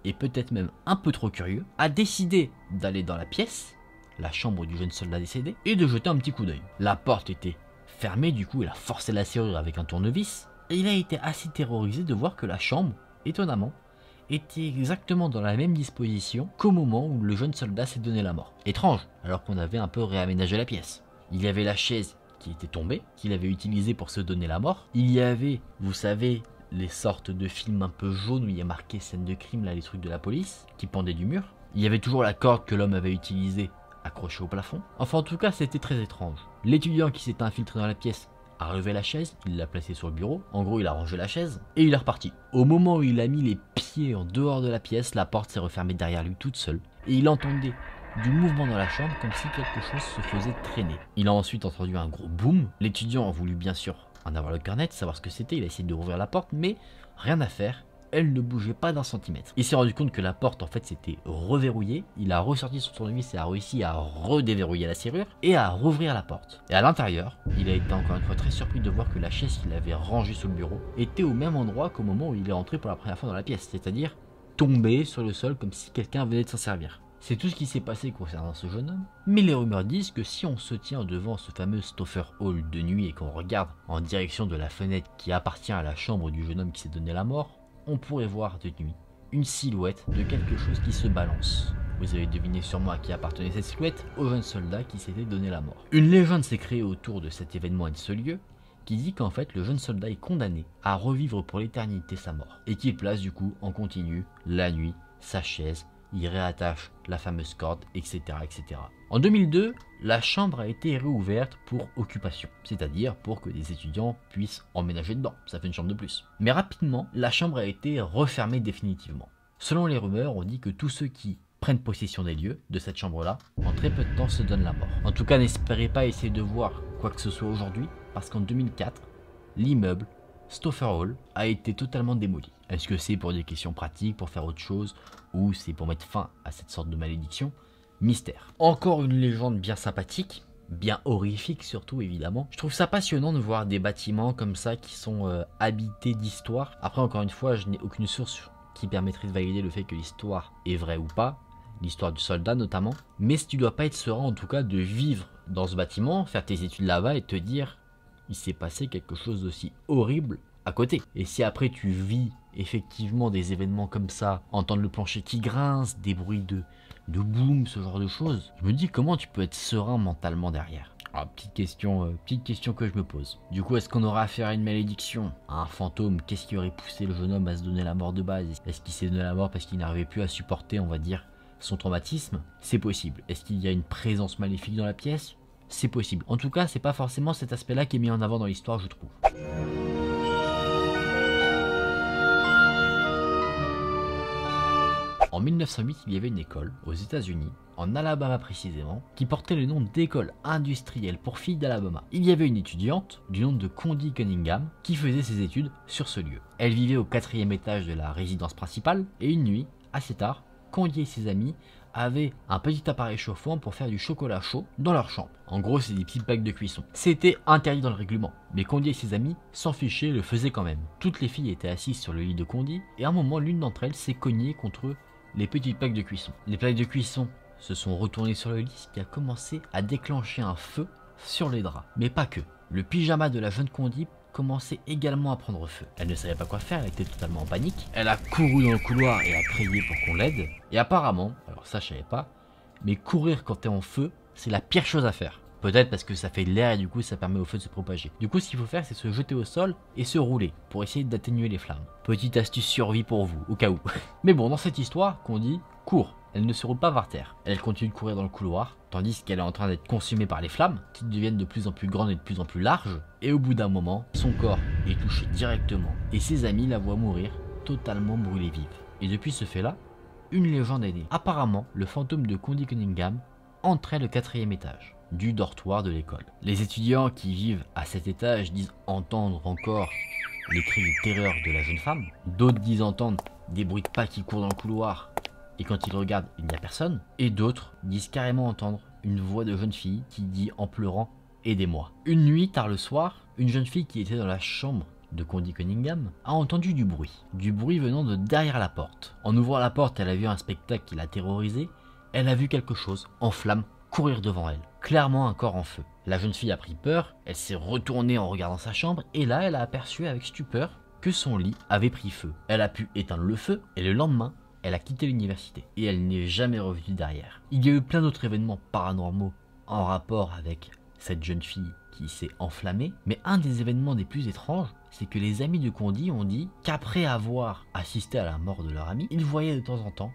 et peut-être même un peu trop curieux, a décidé d'aller dans la pièce la chambre du jeune soldat décédé, et de jeter un petit coup d'œil. La porte était fermée, du coup il a forcé la serrure avec un tournevis, et il a été assez terrorisé de voir que la chambre, étonnamment, était exactement dans la même disposition qu'au moment où le jeune soldat s'est donné la mort. Étrange, alors qu'on avait un peu réaménagé la pièce. Il y avait la chaise qui était tombée, qu'il avait utilisée pour se donner la mort. Il y avait, vous savez, les sortes de films un peu jaunes où il y a marqué scène de crime, là, les trucs de la police, qui pendaient du mur. Il y avait toujours la corde que l'homme avait utilisée accroché au plafond. Enfin, en tout cas, c'était très étrange. L'étudiant qui s'était infiltré dans la pièce a relevé la chaise, il l'a placée sur le bureau, en gros il a rangé la chaise, et il est reparti. Au moment où il a mis les pieds en dehors de la pièce, la porte s'est refermée derrière lui toute seule, et il entendait du mouvement dans la chambre comme si quelque chose se faisait traîner. Il a ensuite entendu un gros boom, l'étudiant a voulu bien sûr en avoir le carnet, savoir ce que c'était, il a essayé de rouvrir la porte, mais rien à faire, elle ne bougeait pas d'un centimètre. Il s'est rendu compte que la porte en fait s'était reverrouillée, il a ressorti son tournevis et a réussi à redéverrouiller la serrure et à rouvrir la porte. Et à l'intérieur, il a été encore une fois très surpris de voir que la chaise qu'il avait rangée sous le bureau était au même endroit qu'au moment où il est entré pour la première fois dans la pièce, c'est-à-dire tombée sur le sol comme si quelqu'un venait de s'en servir. C'est tout ce qui s'est passé concernant ce jeune homme, mais les rumeurs disent que si on se tient devant ce fameux Stoffer Hall de nuit et qu'on regarde en direction de la fenêtre qui appartient à la chambre du jeune homme qui s'est donné la mort, on pourrait voir de nuit une silhouette de quelque chose qui se balance. Vous avez deviné sur moi qui appartenait cette silhouette, au jeune soldat qui s'était donné la mort. Une légende s'est créée autour de cet événement et de ce lieu, qui dit qu'en fait le jeune soldat est condamné à revivre pour l'éternité sa mort, et qu'il place du coup en continu, la nuit, sa chaise, il réattache la fameuse corde, etc. etc. En 2002, la chambre a été réouverte pour occupation, c'est-à-dire pour que des étudiants puissent emménager dedans, ça fait une chambre de plus. Mais rapidement, la chambre a été refermée définitivement. Selon les rumeurs, on dit que tous ceux qui prennent possession des lieux, de cette chambre-là, en très peu de temps se donnent la mort. En tout cas, n'espérez pas essayer de voir quoi que ce soit aujourd'hui, parce qu'en 2004, l'immeuble Stoffer Hall a été totalement démoli. Est-ce que c'est pour des questions pratiques, pour faire autre chose, ou c'est pour mettre fin à cette sorte de malédiction mystère. Encore une légende bien sympathique, bien horrifique surtout évidemment. Je trouve ça passionnant de voir des bâtiments comme ça qui sont euh, habités d'histoire. Après encore une fois, je n'ai aucune source qui permettrait de valider le fait que l'histoire est vraie ou pas, l'histoire du soldat notamment. Mais si tu dois pas être serein en tout cas de vivre dans ce bâtiment, faire tes études là-bas et te dire il s'est passé quelque chose d'aussi horrible à côté. Et si après tu vis effectivement des événements comme ça, entendre le plancher qui grince, des bruits de, de boom, ce genre de choses, je me dis comment tu peux être serein mentalement derrière. Alors, ah, petite question, euh, petite question que je me pose. Du coup, est-ce qu'on aura affaire à une malédiction À un fantôme Qu'est-ce qui aurait poussé le jeune homme à se donner la mort de base Est-ce qu'il s'est donné la mort parce qu'il n'arrivait plus à supporter, on va dire, son traumatisme C'est possible. Est-ce qu'il y a une présence maléfique dans la pièce C'est possible. En tout cas, c'est pas forcément cet aspect-là qui est mis en avant dans l'histoire, je trouve. En 1908, il y avait une école aux États-Unis en Alabama précisément, qui portait le nom d'école industrielle pour filles d'Alabama. Il y avait une étudiante du nom de Condy Cunningham qui faisait ses études sur ce lieu. Elle vivait au quatrième étage de la résidence principale et une nuit, assez tard, Condi et ses amis avaient un petit appareil chauffant pour faire du chocolat chaud dans leur chambre. En gros, c'est des petites bagues de cuisson. C'était interdit dans le règlement, mais Condi et ses amis s'en fichaient le faisaient quand même. Toutes les filles étaient assises sur le lit de Condy et à un moment, l'une d'entre elles s'est cognée contre eux les petites plaques de cuisson. Les plaques de cuisson se sont retournées sur le lit, qui a commencé à déclencher un feu sur les draps. Mais pas que. Le pyjama de la jeune condi commençait également à prendre feu. Elle ne savait pas quoi faire, elle était totalement en panique. Elle a couru dans le couloir et a prié pour qu'on l'aide. Et apparemment, alors ça je savais pas, mais courir quand t'es en feu, c'est la pire chose à faire. Peut-être parce que ça fait de l'air et du coup ça permet au feu de se propager. Du coup ce qu'il faut faire c'est se jeter au sol et se rouler pour essayer d'atténuer les flammes. Petite astuce survie pour vous, au cas où. Mais bon, dans cette histoire qu'on dit court, elle ne se roule pas par terre. Elle continue de courir dans le couloir, tandis qu'elle est en train d'être consumée par les flammes, qui deviennent de plus en plus grandes et de plus en plus larges. Et au bout d'un moment, son corps est touché directement, et ses amis la voient mourir, totalement brûlée vive. Et depuis ce fait-là, une légende est née. Apparemment, le fantôme de Condi Cunningham entrait le quatrième étage du dortoir de l'école. Les étudiants qui vivent à cet étage disent entendre encore les cris de terreur de la jeune femme. D'autres disent entendre des bruits de pas qui courent dans le couloir et quand ils regardent, il n'y a personne. Et d'autres disent carrément entendre une voix de jeune fille qui dit en pleurant Aidez-moi. Une nuit, tard le soir, une jeune fille qui était dans la chambre de Condy Cunningham a entendu du bruit. Du bruit venant de derrière la porte. En ouvrant la porte, elle a vu un spectacle qui l'a terrorisée. Elle a vu quelque chose en flamme courir devant elle, clairement un corps en feu. La jeune fille a pris peur, elle s'est retournée en regardant sa chambre, et là elle a aperçu avec stupeur que son lit avait pris feu. Elle a pu éteindre le feu, et le lendemain, elle a quitté l'université, et elle n'est jamais revenue derrière. Il y a eu plein d'autres événements paranormaux en rapport avec cette jeune fille qui s'est enflammée, mais un des événements des plus étranges, c'est que les amis de Condi ont dit qu'après avoir assisté à la mort de leur ami, ils voyaient de temps en temps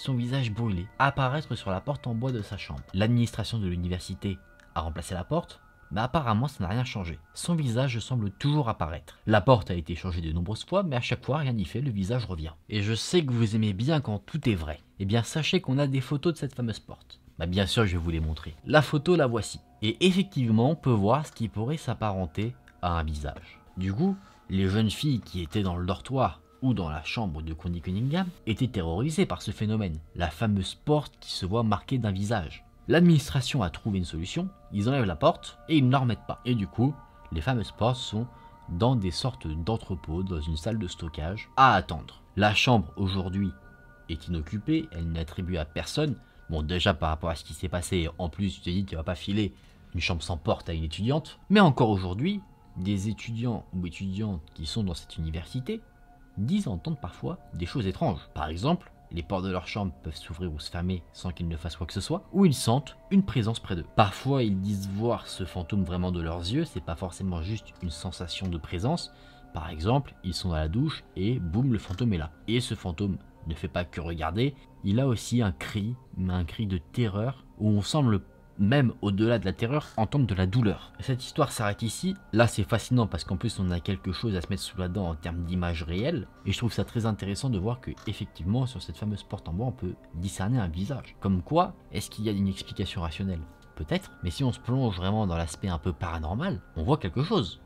son visage brûlé, apparaître sur la porte en bois de sa chambre. L'administration de l'université a remplacé la porte, mais apparemment ça n'a rien changé. Son visage semble toujours apparaître. La porte a été changée de nombreuses fois, mais à chaque fois rien n'y fait, le visage revient. Et je sais que vous aimez bien quand tout est vrai. Eh bien sachez qu'on a des photos de cette fameuse porte. Bah bien sûr je vais vous les montrer. La photo la voici. Et effectivement on peut voir ce qui pourrait s'apparenter à un visage. Du coup, les jeunes filles qui étaient dans le dortoir ou dans la chambre de Connie Cunningham, étaient terrorisés par ce phénomène, la fameuse porte qui se voit marquée d'un visage. L'administration a trouvé une solution, ils enlèvent la porte et ils ne la remettent pas. Et du coup, les fameuses portes sont dans des sortes d'entrepôts, dans une salle de stockage, à attendre. La chambre aujourd'hui est inoccupée, elle n'est attribuée à personne. Bon, déjà par rapport à ce qui s'est passé, en plus tu t'es dit tu vas pas filer une chambre sans porte à une étudiante. Mais encore aujourd'hui, des étudiants ou étudiantes qui sont dans cette université disent entendre parfois des choses étranges. Par exemple, les portes de leur chambre peuvent s'ouvrir ou se fermer sans qu'ils ne fassent quoi que ce soit, ou ils sentent une présence près d'eux. Parfois, ils disent voir ce fantôme vraiment de leurs yeux, c'est pas forcément juste une sensation de présence. Par exemple, ils sont dans la douche et boum, le fantôme est là. Et ce fantôme ne fait pas que regarder, il a aussi un cri, mais un cri de terreur où on semble même au-delà de la terreur, entendre de la douleur. Cette histoire s'arrête ici. Là, c'est fascinant parce qu'en plus, on a quelque chose à se mettre sous la dent en termes d'image réelle. Et je trouve ça très intéressant de voir que, effectivement, sur cette fameuse porte en bois, on peut discerner un visage. Comme quoi, est-ce qu'il y a une explication rationnelle Peut-être, mais si on se plonge vraiment dans l'aspect un peu paranormal, on voit quelque chose.